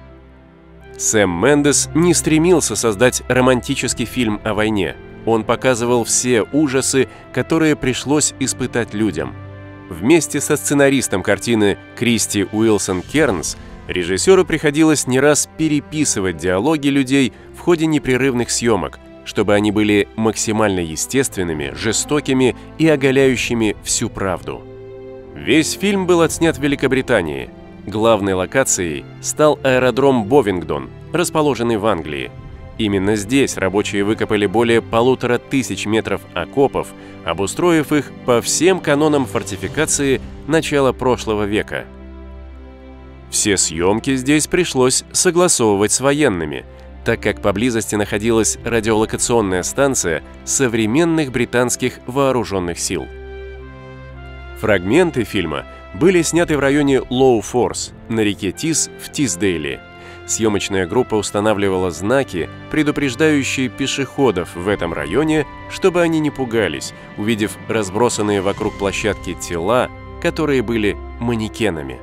Сэм Мендес не стремился создать романтический фильм о войне. Он показывал все ужасы, которые пришлось испытать людям – Вместе со сценаристом картины Кристи Уилсон Кернс режиссеру приходилось не раз переписывать диалоги людей в ходе непрерывных съемок, чтобы они были максимально естественными, жестокими и оголяющими всю правду. Весь фильм был отснят в Великобритании. Главной локацией стал аэродром Бовингдон, расположенный в Англии. Именно здесь рабочие выкопали более полутора тысяч метров окопов, обустроив их по всем канонам фортификации начала прошлого века. Все съемки здесь пришлось согласовывать с военными, так как поблизости находилась радиолокационная станция современных британских вооруженных сил. Фрагменты фильма были сняты в районе Лоу-Форс на реке Тис в Тисдейле – съемочная группа устанавливала знаки, предупреждающие пешеходов в этом районе, чтобы они не пугались, увидев разбросанные вокруг площадки тела, которые были манекенами.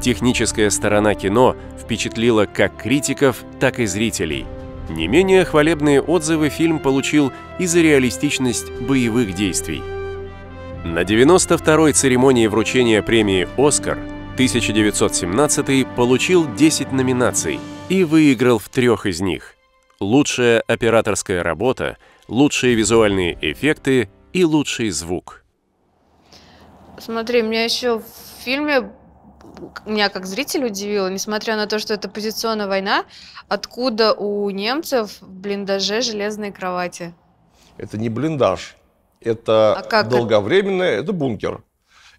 Техническая сторона кино впечатлила как критиков, так и зрителей. Не менее хвалебные отзывы фильм получил и за реалистичность боевых действий. На 92-й церемонии вручения премии «Оскар» 1917 получил 10 номинаций и выиграл в трех из них. Лучшая операторская работа, лучшие визуальные эффекты и лучший звук. Смотри, меня еще в фильме меня как зритель удивило, несмотря на то, что это позиционная война, откуда у немцев в блиндаже железные кровати? Это не блиндаж, это а как долговременное, это бункер.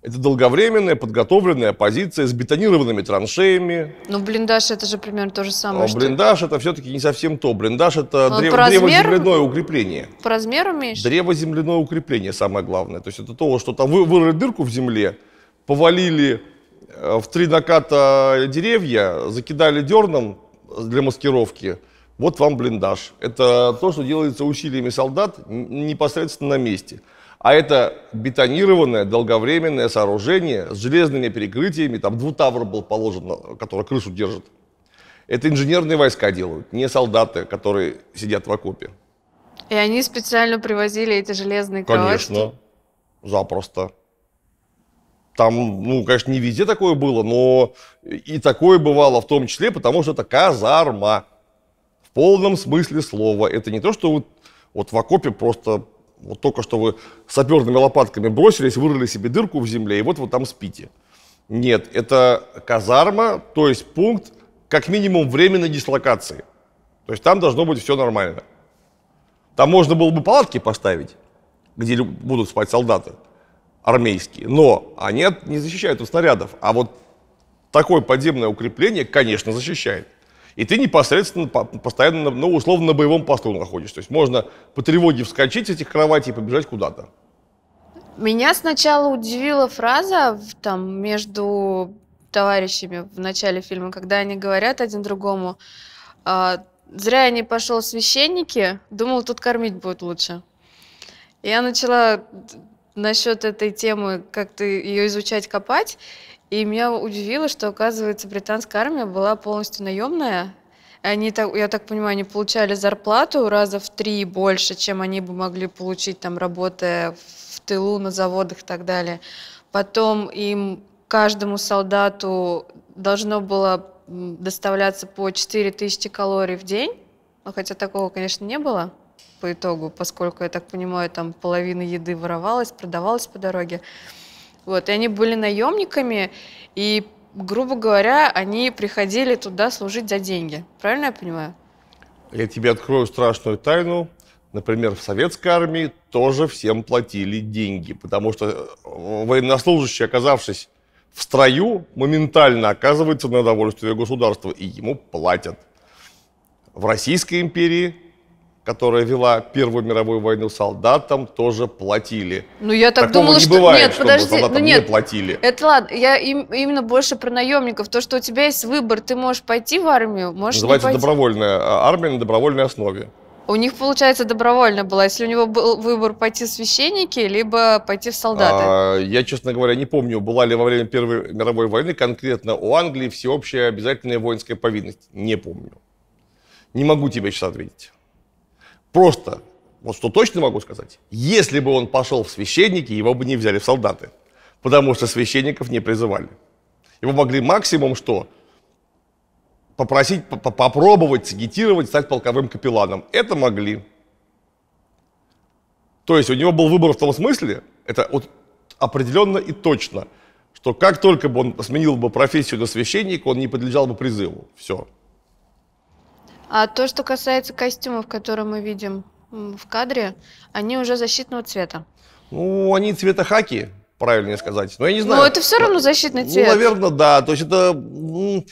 Это долговременная, подготовленная оппозиция с бетонированными траншеями. Ну, блиндаж это же примерно то же самое. Но а что... блиндаж это все-таки не совсем то. Блиндаж это Он древ... размер... древоземляное укрепление. По размеру меньше? Древоземляное укрепление самое главное. То есть это то, что там вы вырыли дырку в земле, повалили э, в три наката деревья, закидали дерном для маскировки, вот вам блиндаж. Это то, что делается усилиями солдат непосредственно на месте. А это бетонированное долговременное сооружение с железными перекрытиями, там двутавр был положен, который крышу держит. Это инженерные войска делают, не солдаты, которые сидят в окопе. И они специально привозили эти железные кровати. Конечно, запросто. Там, ну, конечно, не везде такое было, но и такое бывало в том числе, потому что это казарма. В полном смысле слова. Это не то, что вот, вот в окопе просто вот только что вы саперными лопатками бросились, вырыли себе дырку в земле, и вот вы там спите. Нет, это казарма, то есть пункт как минимум временной дислокации. То есть там должно быть все нормально. Там можно было бы палатки поставить, где будут спать солдаты армейские, но они не защищают от снарядов. А вот такое подземное укрепление, конечно, защищает. И ты непосредственно постоянно, ну, условно, на боевом посту находишься. То есть можно по тревоге вскочить с этих кроватей и побежать куда-то. Меня сначала удивила фраза там между товарищами в начале фильма, когда они говорят один другому, «А, зря я не пошел в священники, думал, тут кормить будет лучше. Я начала насчет этой темы как-то ее изучать, копать, и меня удивило, что, оказывается, британская армия была полностью наемная. Они, я так понимаю, они получали зарплату раза в три больше, чем они бы могли получить, там, работая в тылу, на заводах и так далее. Потом им, каждому солдату должно было доставляться по 4000 калорий в день. Ну, хотя такого, конечно, не было по итогу, поскольку, я так понимаю, там половина еды воровалась, продавалась по дороге. Вот, и они были наемниками, и, грубо говоря, они приходили туда служить за деньги. Правильно я понимаю? Я тебе открою страшную тайну. Например, в советской армии тоже всем платили деньги, потому что э, военнослужащий, оказавшись в строю, моментально оказывается на довольствие государства, и ему платят. В Российской империи которая вела Первую мировую войну солдатам, тоже платили. Ну, я так Такого думала, не что... Бывает, нет, подожди, ну, нет, не платили. Это ладно, я им, именно больше про наемников. То, что у тебя есть выбор, ты можешь пойти в армию, можешь Называется не пойти. добровольная а, армия на добровольной основе. У них, получается, добровольно было. Если у него был выбор пойти в священники, либо пойти в солдаты. А, я, честно говоря, не помню, была ли во время Первой мировой войны конкретно у Англии всеобщая обязательная воинская повинность. Не помню. Не могу тебе сейчас ответить. Просто, вот что точно могу сказать, если бы он пошел в священники, его бы не взяли в солдаты, потому что священников не призывали. Его могли максимум что? Попросить, попробовать сагитировать, стать полковым капелланом. Это могли. То есть у него был выбор в том смысле, это вот определенно и точно, что как только бы он сменил бы профессию на священника, он не подлежал бы призыву. Все. А то, что касается костюмов, которые мы видим в кадре, они уже защитного цвета. Ну, они цвета хаки, правильнее сказать. Но я не знаю. Но это все равно защитный ну, цвет. Ну, наверное, да. То есть это, в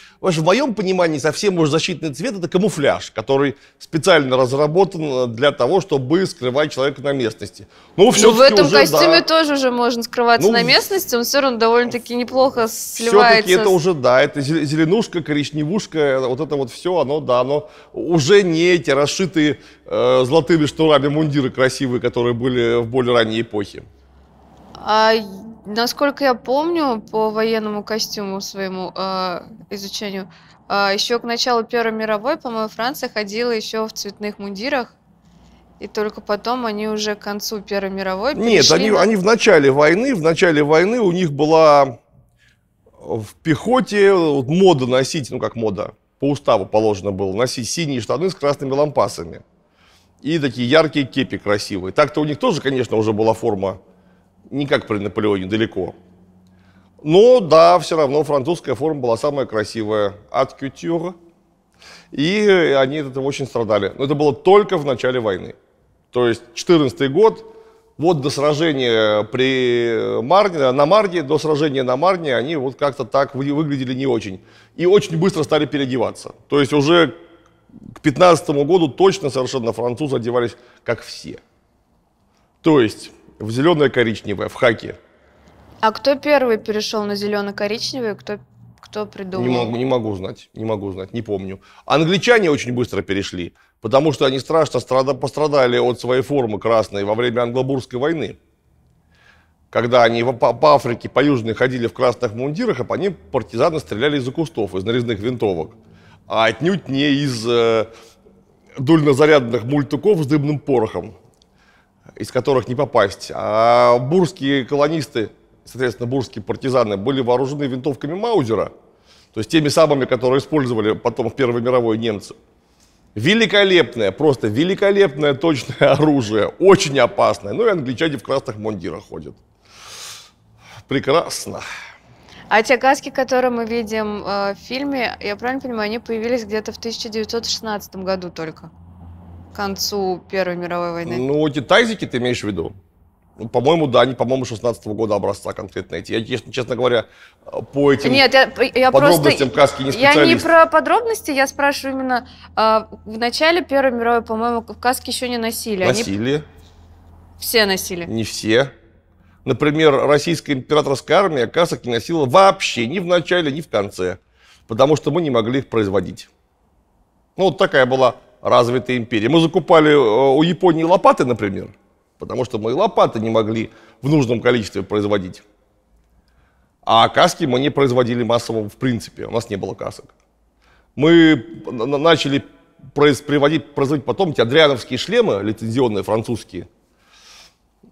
моем понимании, совсем уж защитный цвет это камуфляж, который специально разработан для того, чтобы скрывать человека на местности. Ну, все ну, Но в этом уже, костюме да. тоже уже можно скрываться ну, на местности, он все равно довольно-таки неплохо сливается. Все-таки это уже, да, это зеленушка, коричневушка, вот это вот все, оно, да, оно уже не эти расшитые э, золотыми штурами мундиры красивые, которые были в более ранней эпохе. А, насколько я помню, по военному костюму своему э, изучению, э, а, еще к началу Первой мировой, по-моему, Франция ходила еще в цветных мундирах. И только потом они уже к концу Первой мировой Нет, они, на... они в начале войны, в начале войны у них была в пехоте вот, мода носить, ну как мода, по уставу положено было, носить синие штаны с красными лампасами. И такие яркие кепи красивые. Так-то у них тоже, конечно, уже была форма не как при Наполеоне, далеко. Но да, все равно французская форма была самая красивая от кютюр. И они от этого очень страдали. Но это было только в начале войны. То есть 14 год, вот до сражения при Марне, на Марне, до сражения на Марне они вот как-то так выглядели не очень. И очень быстро стали переодеваться. То есть уже к 15 году точно совершенно французы одевались как все. То есть в зеленое-коричневое, в хаке. А кто первый перешел на зелено-коричневый, кто, кто придумал? Не могу, не могу знать, не могу знать, не помню. Англичане очень быстро перешли, потому что они страшно страда, пострадали от своей формы красной во время Англобургской войны. Когда они по, по Африке, по Южной ходили в красных мундирах, а по ним партизаны стреляли из-за кустов, из нарезных винтовок, а отнюдь не из э, дульнозарядных мультуков с дымным порохом из которых не попасть. А бурские колонисты, соответственно, бурские партизаны были вооружены винтовками Маузера, то есть теми самыми, которые использовали потом в Первой мировой немцы. Великолепное, просто великолепное точное [laughs] оружие, очень опасное. Ну и англичане в красных мундирах ходят. Прекрасно. А те каски, которые мы видим э, в фильме, я правильно понимаю, они появились где-то в 1916 году только? к концу Первой мировой войны? Ну, эти тазики ты имеешь в виду? Ну, по-моему, да, они, по-моему, 16 -го года образца конкретно эти. Я, честно, честно говоря, по этим Нет, я, я подробностям просто, каски не специалист. Я не про подробности, я спрашиваю именно, э, в начале Первой мировой, по-моему, каски еще не носили. Носили. Они... Все носили. Не все. Например, российская императорская армия касок не носила вообще ни в начале, ни в конце, потому что мы не могли их производить. Ну, вот такая была развитой империи. Мы закупали э, у Японии лопаты, например, потому что мы лопаты не могли в нужном количестве производить. А каски мы не производили массово в принципе, у нас не было касок. Мы начали производить, производить потом эти адриановские шлемы, лицензионные, французские.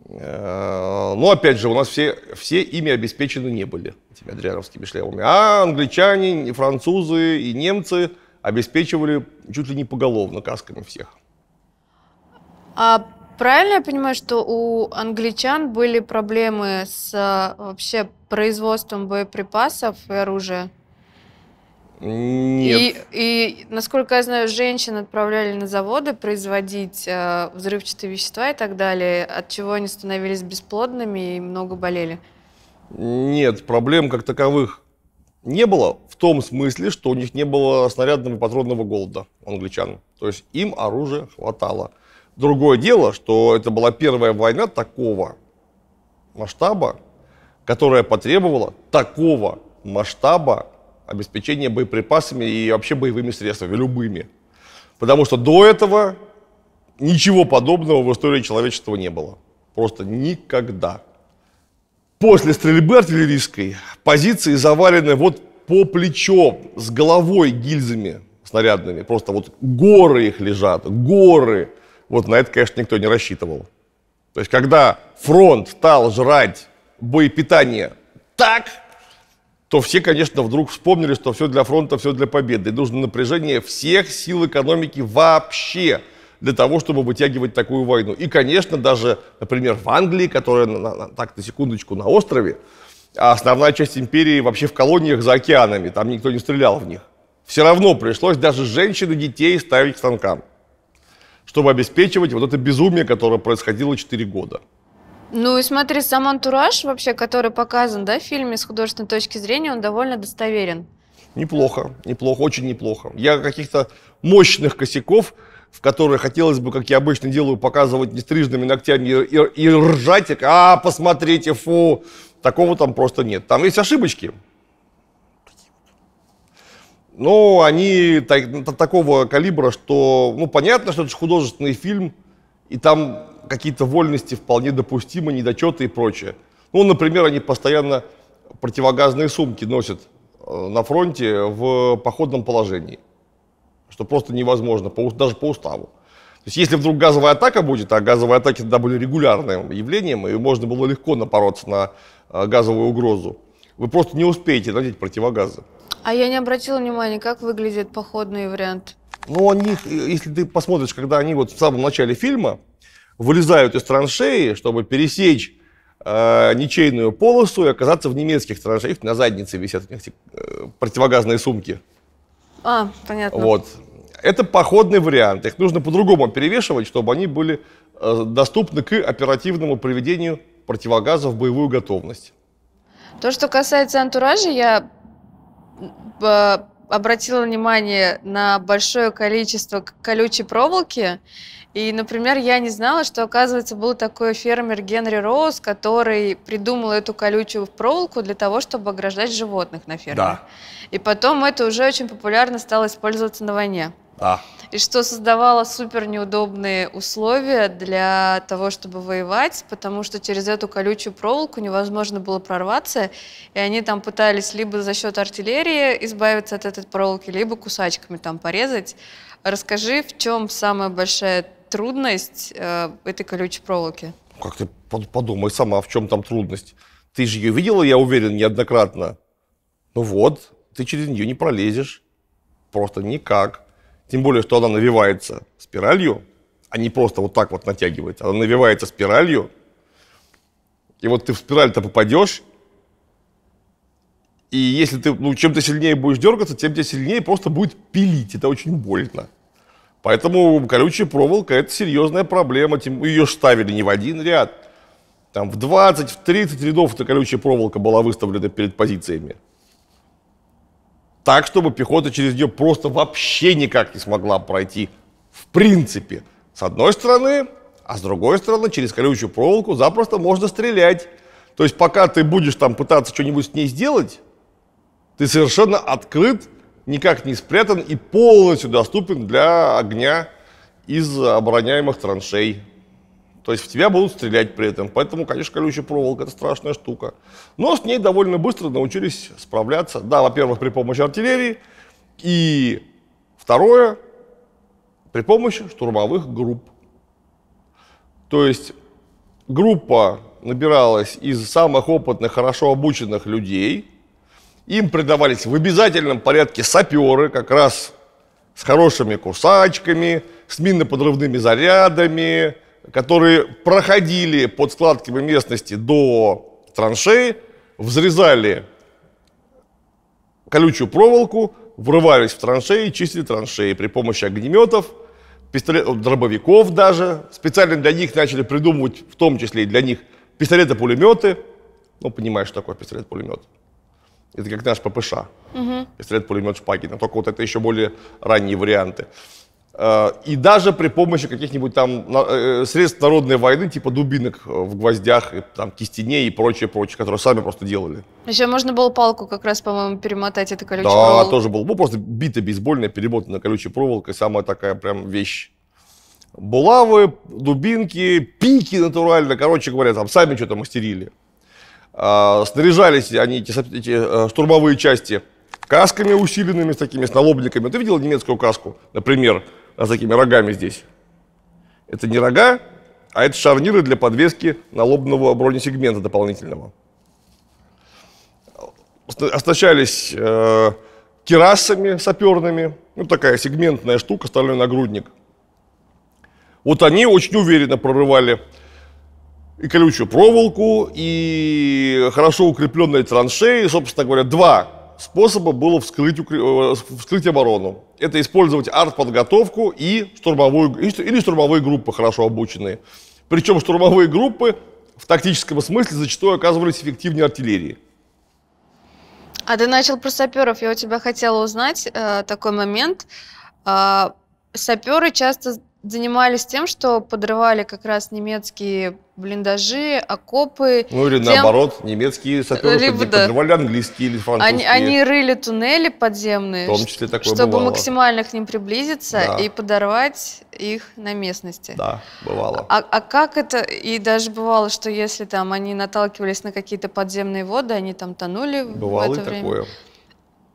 Э-, но опять же, у нас все, все ими обеспечены не были, этими адриановскими шлемами. А англичане, французы и немцы – обеспечивали чуть ли не поголовно касками всех. А правильно я понимаю, что у англичан были проблемы с э, вообще производством боеприпасов и оружия? Нет. И, и, насколько я знаю, женщин отправляли на заводы производить э, взрывчатые вещества и так далее, от чего они становились бесплодными и много болели. Нет, проблем как таковых не было том смысле, что у них не было снарядного и патронного голода у англичан. То есть им оружия хватало. Другое дело, что это была первая война такого масштаба, которая потребовала такого масштаба обеспечения боеприпасами и вообще боевыми средствами, любыми. Потому что до этого ничего подобного в истории человечества не было. Просто никогда. После стрельбы артиллерийской позиции завалены вот по плечо с головой гильзами снарядными. Просто вот горы их лежат, горы. Вот на это, конечно, никто не рассчитывал. То есть, когда фронт стал жрать боепитание так, то все, конечно, вдруг вспомнили, что все для фронта, все для победы. И нужно напряжение всех сил экономики вообще для того, чтобы вытягивать такую войну. И, конечно, даже, например, в Англии, которая, так, на секундочку, на острове, а основная часть империи вообще в колониях за океанами, там никто не стрелял в них. Все равно пришлось даже женщин и детей ставить к станкам, чтобы обеспечивать вот это безумие, которое происходило 4 года. Ну и смотри, сам антураж вообще, который показан да, в фильме с художественной точки зрения, он довольно достоверен. Неплохо, неплохо, очень неплохо. Я каких-то мощных косяков, в которые хотелось бы, как я обычно делаю, показывать нестрижными ногтями и, и, и ржать, а посмотрите, фу, Такого там просто нет. Там есть ошибочки. Но они так, такого калибра, что, ну, понятно, что это художественный фильм, и там какие-то вольности вполне допустимы, недочеты и прочее. Ну, например, они постоянно противогазные сумки носят э, на фронте в походном положении, что просто невозможно, даже по уставу. То есть если вдруг газовая атака будет, а газовые атаки тогда были регулярным явлением, и можно было легко напороться на Э, газовую угрозу, вы просто не успеете надеть противогазы. А я не обратил внимания, как выглядит походный вариант. Ну, они, если ты посмотришь, когда они вот в самом начале фильма вылезают из траншеи, чтобы пересечь э, ничейную полосу и оказаться в немецких траншеях, на заднице висят у них э, противогазные сумки. А, понятно. Вот. Это походный вариант. Их нужно по-другому перевешивать, чтобы они были э, доступны к оперативному проведению противогаза в боевую готовность. То, что касается антуража, я обратила внимание на большое количество колючей проволоки. И, например, я не знала, что, оказывается, был такой фермер Генри Роуз, который придумал эту колючую проволоку для того, чтобы ограждать животных на ферме. Да. И потом это уже очень популярно стало использоваться на войне. Да и что создавало супер неудобные условия для того, чтобы воевать, потому что через эту колючую проволоку невозможно было прорваться, и они там пытались либо за счет артиллерии избавиться от этой проволоки, либо кусачками там порезать. Расскажи, в чем самая большая трудность э, этой колючей проволоки? Как ты подумай сама, в чем там трудность? Ты же ее видела, я уверен, неоднократно. Ну вот, ты через нее не пролезешь. Просто никак. Тем более, что она навивается спиралью, а не просто вот так вот натягивается. Она навивается спиралью, и вот ты в спираль-то попадешь, и если ты, ну, чем ты сильнее будешь дергаться, тем тебе сильнее просто будет пилить. Это очень больно. Поэтому колючая проволока – это серьезная проблема. Ее ставили не в один ряд. Там в 20, в 30 рядов эта колючая проволока была выставлена перед позициями так, чтобы пехота через нее просто вообще никак не смогла пройти. В принципе, с одной стороны, а с другой стороны, через колючую проволоку запросто можно стрелять. То есть пока ты будешь там пытаться что-нибудь с ней сделать, ты совершенно открыт, никак не спрятан и полностью доступен для огня из обороняемых траншей. То есть в тебя будут стрелять при этом. Поэтому, конечно, колючая проволока – это страшная штука. Но с ней довольно быстро научились справляться. Да, во-первых, при помощи артиллерии. И второе – при помощи штурмовых групп. То есть группа набиралась из самых опытных, хорошо обученных людей. Им предавались в обязательном порядке саперы, как раз с хорошими кусачками, с минно-подрывными зарядами, которые проходили под складками местности до траншеи, взрезали колючую проволоку, врывались в траншеи, чистили траншеи при помощи огнеметов, пистолет, э, дробовиков даже. Специально для них начали придумывать, в том числе и для них, пистолеты-пулеметы. Ну, понимаешь, что такое пистолет-пулемет. Это как наш ППШ. Угу. Пистолет-пулемет Шпагина. Только вот это еще более ранние варианты. Э, и даже при помощи каких-нибудь там э, средств народной войны, типа дубинок э, в гвоздях, там, кистеней и прочее, прочее, которые сами просто делали. Еще можно было палку как раз, по-моему, перемотать это колючей да, проволокой. Да, тоже было. Ну, просто бита бейсбольная, перемотанная колючей проволокой, самая такая прям вещь. Булавы, дубинки, пики натурально, короче говоря, там сами что-то мастерили. снаряжались они, эти, эти штурмовые части, касками усиленными, с такими с налобниками. Ты видел немецкую каску, например? с а такими рогами здесь. Это не рога, а это шарниры для подвески налобного бронесегмента дополнительного. Оснащались э, керасами саперными, ну такая сегментная штука, стальной нагрудник. Вот они очень уверенно прорывали и колючую проволоку, и хорошо укрепленные траншеи, собственно говоря, два способа было вскрыть, э, вскрыть оборону. Это использовать артподготовку и штурмовую, или штурмовые группы хорошо обученные. Причем штурмовые группы в тактическом смысле зачастую оказывались эффективнее артиллерии. А ты начал про саперов. Я у тебя хотела узнать э, такой момент. Э, саперы часто занимались тем, что подрывали как раз немецкие блиндажи, окопы. Ну или тем... наоборот, немецкие саперы Либо, да. подрывали английские или французские. Они, они рыли туннели подземные, В том числе такое чтобы бывало. максимально к ним приблизиться да. и подорвать их на местности. Да, бывало. А, а как это, и даже бывало, что если там они наталкивались на какие-то подземные воды, они там тонули бывало в это время. Бывало такое.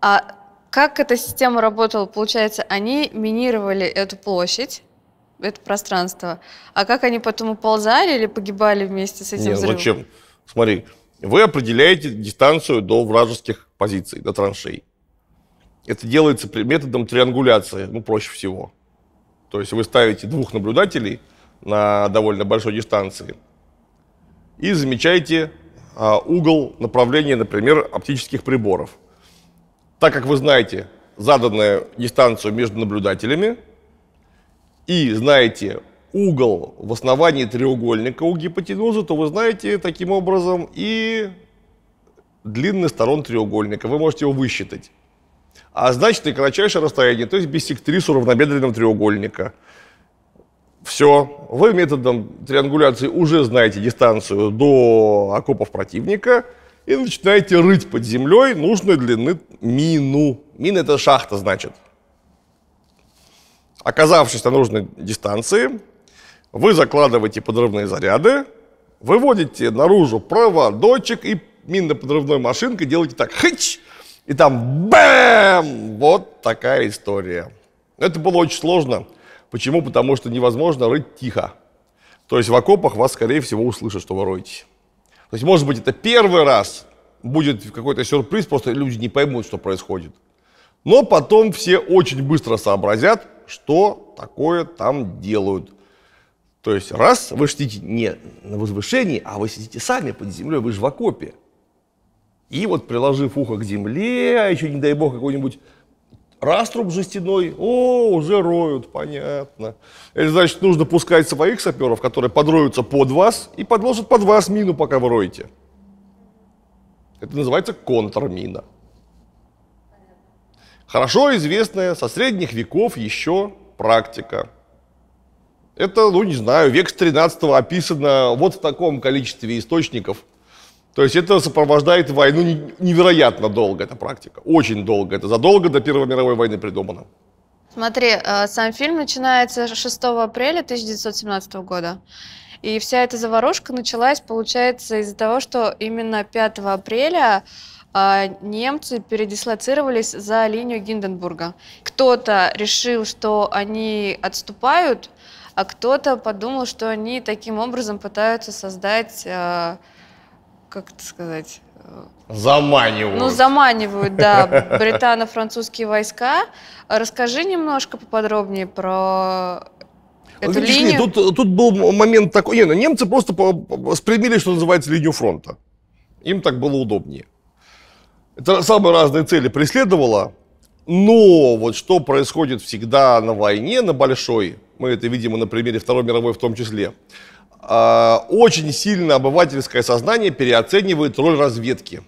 А как эта система работала? Получается, они минировали эту площадь, это пространство. А как они потом уползали или погибали вместе с этим Нет, взрывом? зачем? Смотри, вы определяете дистанцию до вражеских позиций, до траншей. Это делается методом триангуляции, ну, проще всего. То есть вы ставите двух наблюдателей на довольно большой дистанции и замечаете а, угол направления, например, оптических приборов. Так как вы знаете заданную дистанцию между наблюдателями, и знаете угол в основании треугольника у гипотенузы, то вы знаете таким образом и длинность сторон треугольника. Вы можете его высчитать. А значит и кратчайшее расстояние, то есть биссектрису равнобедренного треугольника. Все. Вы методом триангуляции уже знаете дистанцию до окопов противника и начинаете рыть под землей нужной длины мину. Мина – это шахта, значит. Оказавшись на нужной дистанции, вы закладываете подрывные заряды, выводите наружу проводочек и минно-подрывной машинкой делаете так хыч, и там бэм! Вот такая история. Это было очень сложно. Почему? Потому что невозможно рыть тихо. То есть в окопах вас, скорее всего, услышат, что вы роете. То есть, может быть, это первый раз будет какой-то сюрприз, просто люди не поймут, что происходит. Но потом все очень быстро сообразят, что такое там делают. То есть раз вы сидите не на возвышении, а вы сидите сами под землей, вы же в окопе. И вот приложив ухо к земле, а еще, не дай бог, какой-нибудь раструб жестяной, о, уже роют, понятно. Это значит, нужно пускать своих саперов, которые подроются под вас и подложат под вас мину, пока вы роете. Это называется контрмина. Хорошо известная со средних веков еще практика. Это, ну не знаю, век с 13 описано вот в таком количестве источников. То есть это сопровождает войну невероятно долго, эта практика. Очень долго. Это задолго до Первой мировой войны придумано. Смотри, э, сам фильм начинается 6 апреля 1917 года. И вся эта заварушка началась, получается, из-за того, что именно 5 апреля а, немцы передислоцировались за линию Гинденбурга. Кто-то решил, что они отступают, а кто-то подумал, что они таким образом пытаются создать, а, как это сказать... Э, заманивают. Ну, заманивают, да, [laughs] британо-французские войска. Расскажи немножко поподробнее про ну, эту Видишь, линию. Нет, тут, тут был момент такой, не, ну, немцы просто спрямили, что называется, линию фронта. Им так было удобнее это самые разные цели преследовала. Но вот что происходит всегда на войне, на большой, мы это видим и на примере Второй мировой в том числе, а, очень сильно обывательское сознание переоценивает роль разведки.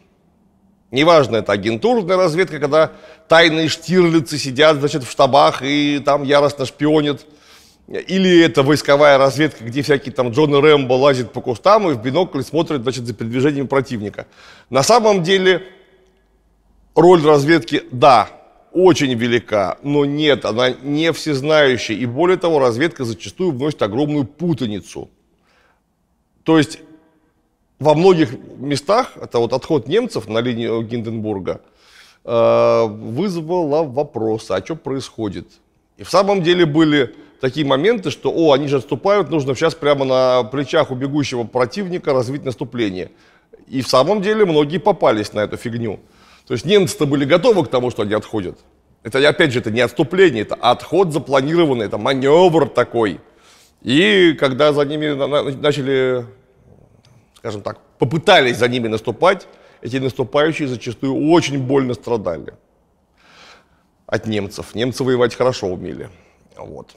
Неважно, это агентурная разведка, когда тайные штирлицы сидят, значит, в штабах и там яростно шпионят. Или это войсковая разведка, где всякие там Джон Рэмбо лазит по кустам и в бинокль смотрит, значит, за передвижением противника. На самом деле Роль разведки, да, очень велика, но нет, она не всезнающая. И более того, разведка зачастую вносит огромную путаницу. То есть во многих местах, это вот отход немцев на линию Гинденбурга, э, вызвало вопросы, а что происходит. И в самом деле были такие моменты, что, о, они же отступают, нужно сейчас прямо на плечах у бегущего противника развить наступление. И в самом деле многие попались на эту фигню. То есть немцы-то были готовы к тому, что они отходят. Это, опять же, это не отступление, это отход запланированный, это маневр такой. И когда за ними начали, скажем так, попытались за ними наступать, эти наступающие зачастую очень больно страдали от немцев. Немцы воевать хорошо умели. Вот.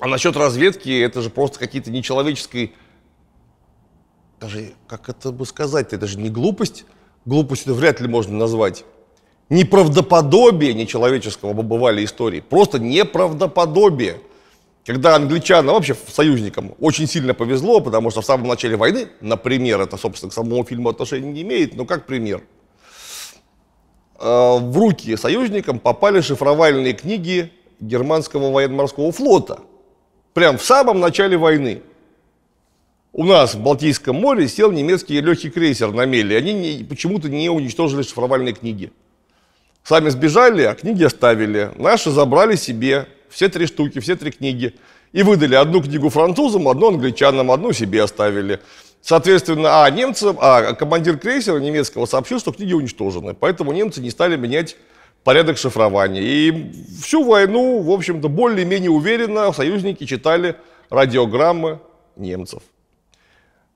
А насчет разведки, это же просто какие-то нечеловеческие, даже, как это бы сказать, это же не глупость, глупостью вряд ли можно назвать, неправдоподобие нечеловеческого бывали истории, просто неправдоподобие. Когда англичанам, вообще союзникам, очень сильно повезло, потому что в самом начале войны, например, это, собственно, к самому фильму отношения не имеет, но как пример, э, в руки союзникам попали шифровальные книги германского военно-морского флота. Прям в самом начале войны у нас в Балтийском море сел немецкий легкий крейсер на мели. Они почему-то не уничтожили шифровальные книги. Сами сбежали, а книги оставили. Наши забрали себе все три штуки, все три книги. И выдали одну книгу французам, одну англичанам, одну себе оставили. Соответственно, а немцам, а командир крейсера немецкого сообщил, что книги уничтожены. Поэтому немцы не стали менять порядок шифрования. И всю войну, в общем-то, более-менее уверенно союзники читали радиограммы немцев.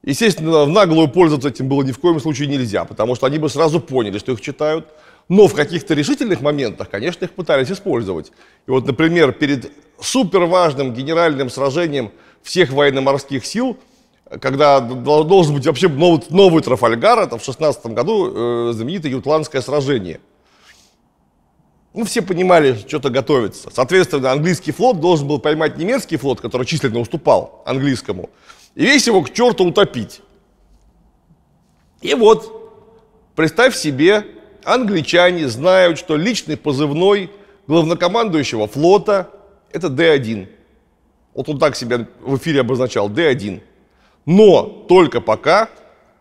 Естественно, в наглую пользоваться этим было ни в коем случае нельзя, потому что они бы сразу поняли, что их читают. Но в каких-то решительных моментах, конечно, их пытались использовать. И вот, например, перед суперважным генеральным сражением всех военно-морских сил, когда должен быть вообще новый, новый Трафальгар, это в 16 году э, знаменитое ютландское сражение. Ну, все понимали, что-то готовится. Соответственно, английский флот должен был поймать немецкий флот, который численно уступал английскому и весь его к черту утопить. И вот, представь себе, англичане знают, что личный позывной главнокомандующего флота – это D1. Вот он так себя в эфире обозначал, D1. Но только пока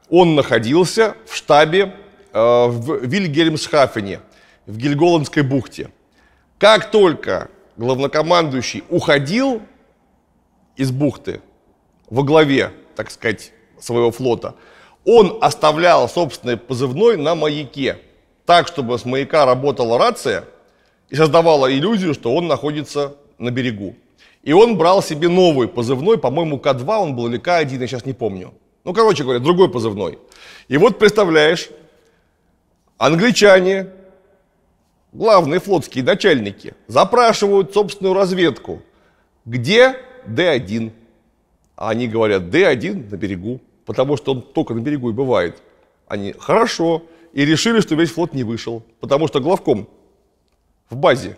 он находился в штабе э, в Вильгельмсхафене, в Гильголандской бухте. Как только главнокомандующий уходил из бухты, во главе, так сказать, своего флота, он оставлял собственный позывной на маяке, так, чтобы с маяка работала рация и создавала иллюзию, что он находится на берегу. И он брал себе новый позывной, по-моему, К2 он был или К1, я сейчас не помню. Ну, короче говоря, другой позывной. И вот представляешь, англичане, главные флотские начальники, запрашивают собственную разведку, где Д1, а они говорят, D1 на берегу, потому что он только на берегу и бывает. Они, хорошо, и решили, что весь флот не вышел, потому что главком в базе.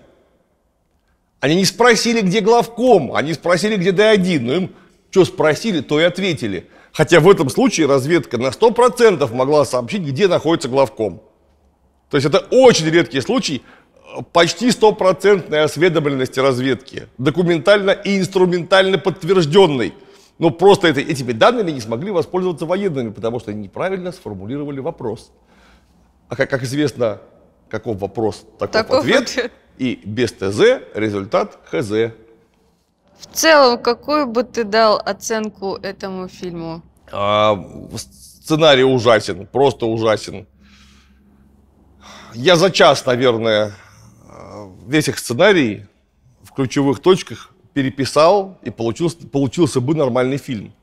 Они не спросили, где главком, они спросили, где D1, но им что спросили, то и ответили. Хотя в этом случае разведка на 100% могла сообщить, где находится главком. То есть это очень редкий случай почти стопроцентной осведомленности разведки, документально и инструментально подтвержденной. Но ну, просто это, этими данными не смогли воспользоваться военными, потому что неправильно сформулировали вопрос. А как, как известно, каков вопрос, таков, таков ответ. ответ. И без ТЗ результат ХЗ. В целом, какую бы ты дал оценку этому фильму? А, сценарий ужасен, просто ужасен. Я за час, наверное, э, весь их сценарий в ключевых точках переписал, и получился, получился бы нормальный фильм.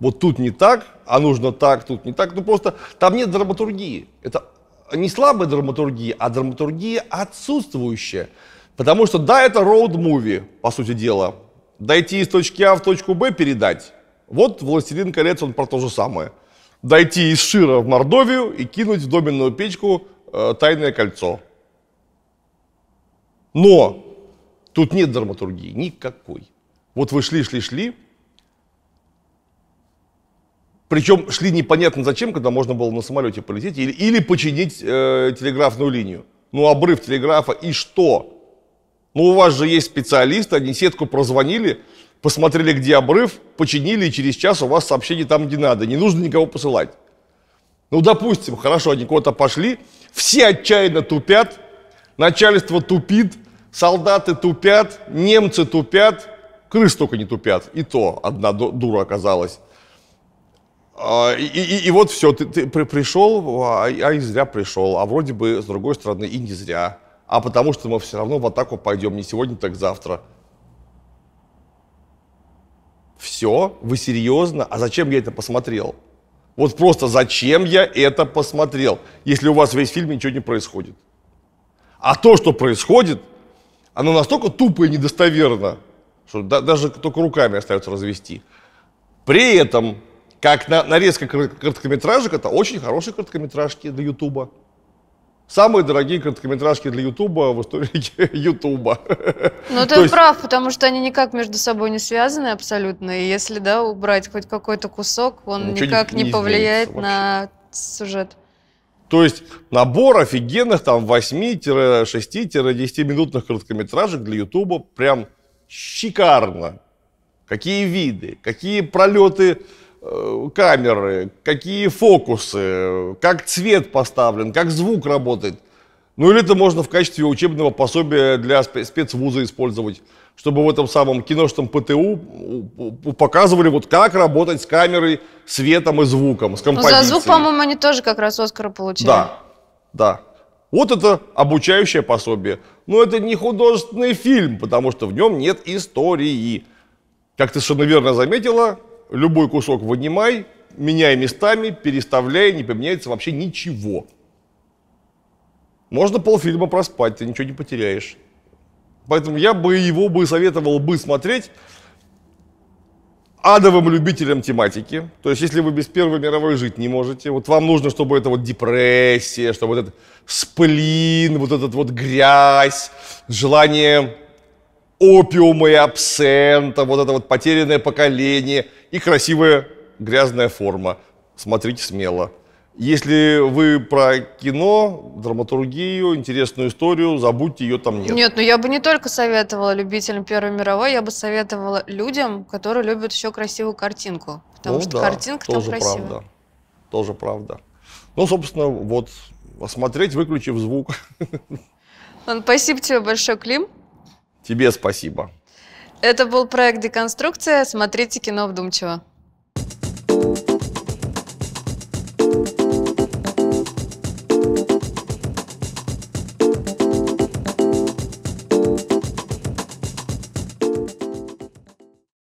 Вот тут не так, а нужно так, тут не так. Ну просто там нет драматургии. Это не слабая драматургия, а драматургия отсутствующая. Потому что да, это роуд-муви, по сути дела. Дойти из точки А в точку Б передать. Вот «Властелин колец» он про то же самое. Дойти из Шира в Мордовию и кинуть в доменную печку э, «Тайное кольцо». Но Тут нет драматургии никакой. Вот вы шли, шли, шли. Причем шли непонятно зачем, когда можно было на самолете полететь или, или починить э, телеграфную линию. Ну, обрыв телеграфа и что? Ну, у вас же есть специалисты, они сетку прозвонили, посмотрели, где обрыв, починили, и через час у вас сообщение там, где надо. Не нужно никого посылать. Ну, допустим, хорошо, они куда-то пошли, все отчаянно тупят, начальство тупит – Солдаты тупят, немцы тупят, крыс только не тупят. И то одна дура оказалась. А, и, и, и вот все, ты, ты пришел, а, а и зря пришел. А вроде бы, с другой стороны, и не зря. А потому что мы все равно в атаку пойдем не сегодня, так завтра. Все, вы серьезно? А зачем я это посмотрел? Вот просто зачем я это посмотрел, если у вас весь фильм ничего не происходит? А то, что происходит – оно настолько тупо и недостоверно, что да, даже только руками остается развести. При этом, как на, нарезка короткометражек, это очень хорошие короткометражки для Ютуба. Самые дорогие короткометражки для Ютуба в истории [laughs] Ютуба. Ну, ты есть... прав, потому что они никак между собой не связаны абсолютно. И если, да, убрать хоть какой-то кусок, он Ничего никак не, не, не повлияет на сюжет. То есть набор офигенных там 8-6-10 минутных короткометражек для Ютуба прям шикарно. Какие виды, какие пролеты э, камеры, какие фокусы, как цвет поставлен, как звук работает. Ну или это можно в качестве учебного пособия для спецвуза использовать чтобы в этом самом киношном ПТУ показывали, вот как работать с камерой, светом и звуком, с композицией. Ну, за звук, по-моему, они тоже как раз Оскара получили. Да, да. Вот это обучающее пособие. Но это не художественный фильм, потому что в нем нет истории. Как ты совершенно верно заметила, любой кусок вынимай, меняя местами, переставляя, не поменяется вообще ничего. Можно полфильма проспать, ты ничего не потеряешь. Поэтому я бы его бы советовал бы смотреть адовым любителям тематики. То есть, если вы без Первой мировой жить не можете, вот вам нужно, чтобы это вот депрессия, чтобы вот этот сплин, вот этот вот грязь, желание опиума и абсента, вот это вот потерянное поколение и красивая грязная форма. Смотрите смело. Если вы про кино, драматургию, интересную историю, забудьте, ее там нет. Нет, но ну я бы не только советовала любителям Первой мировой, я бы советовала людям, которые любят еще красивую картинку. Потому ну, что да, картинка тоже там красивая. Правда. Тоже правда. Ну, собственно, вот, осмотреть, выключив звук. [laughs] Ладно, спасибо тебе большое, Клим. Тебе спасибо. Это был проект «Деконструкция». Смотрите кино вдумчиво. thank you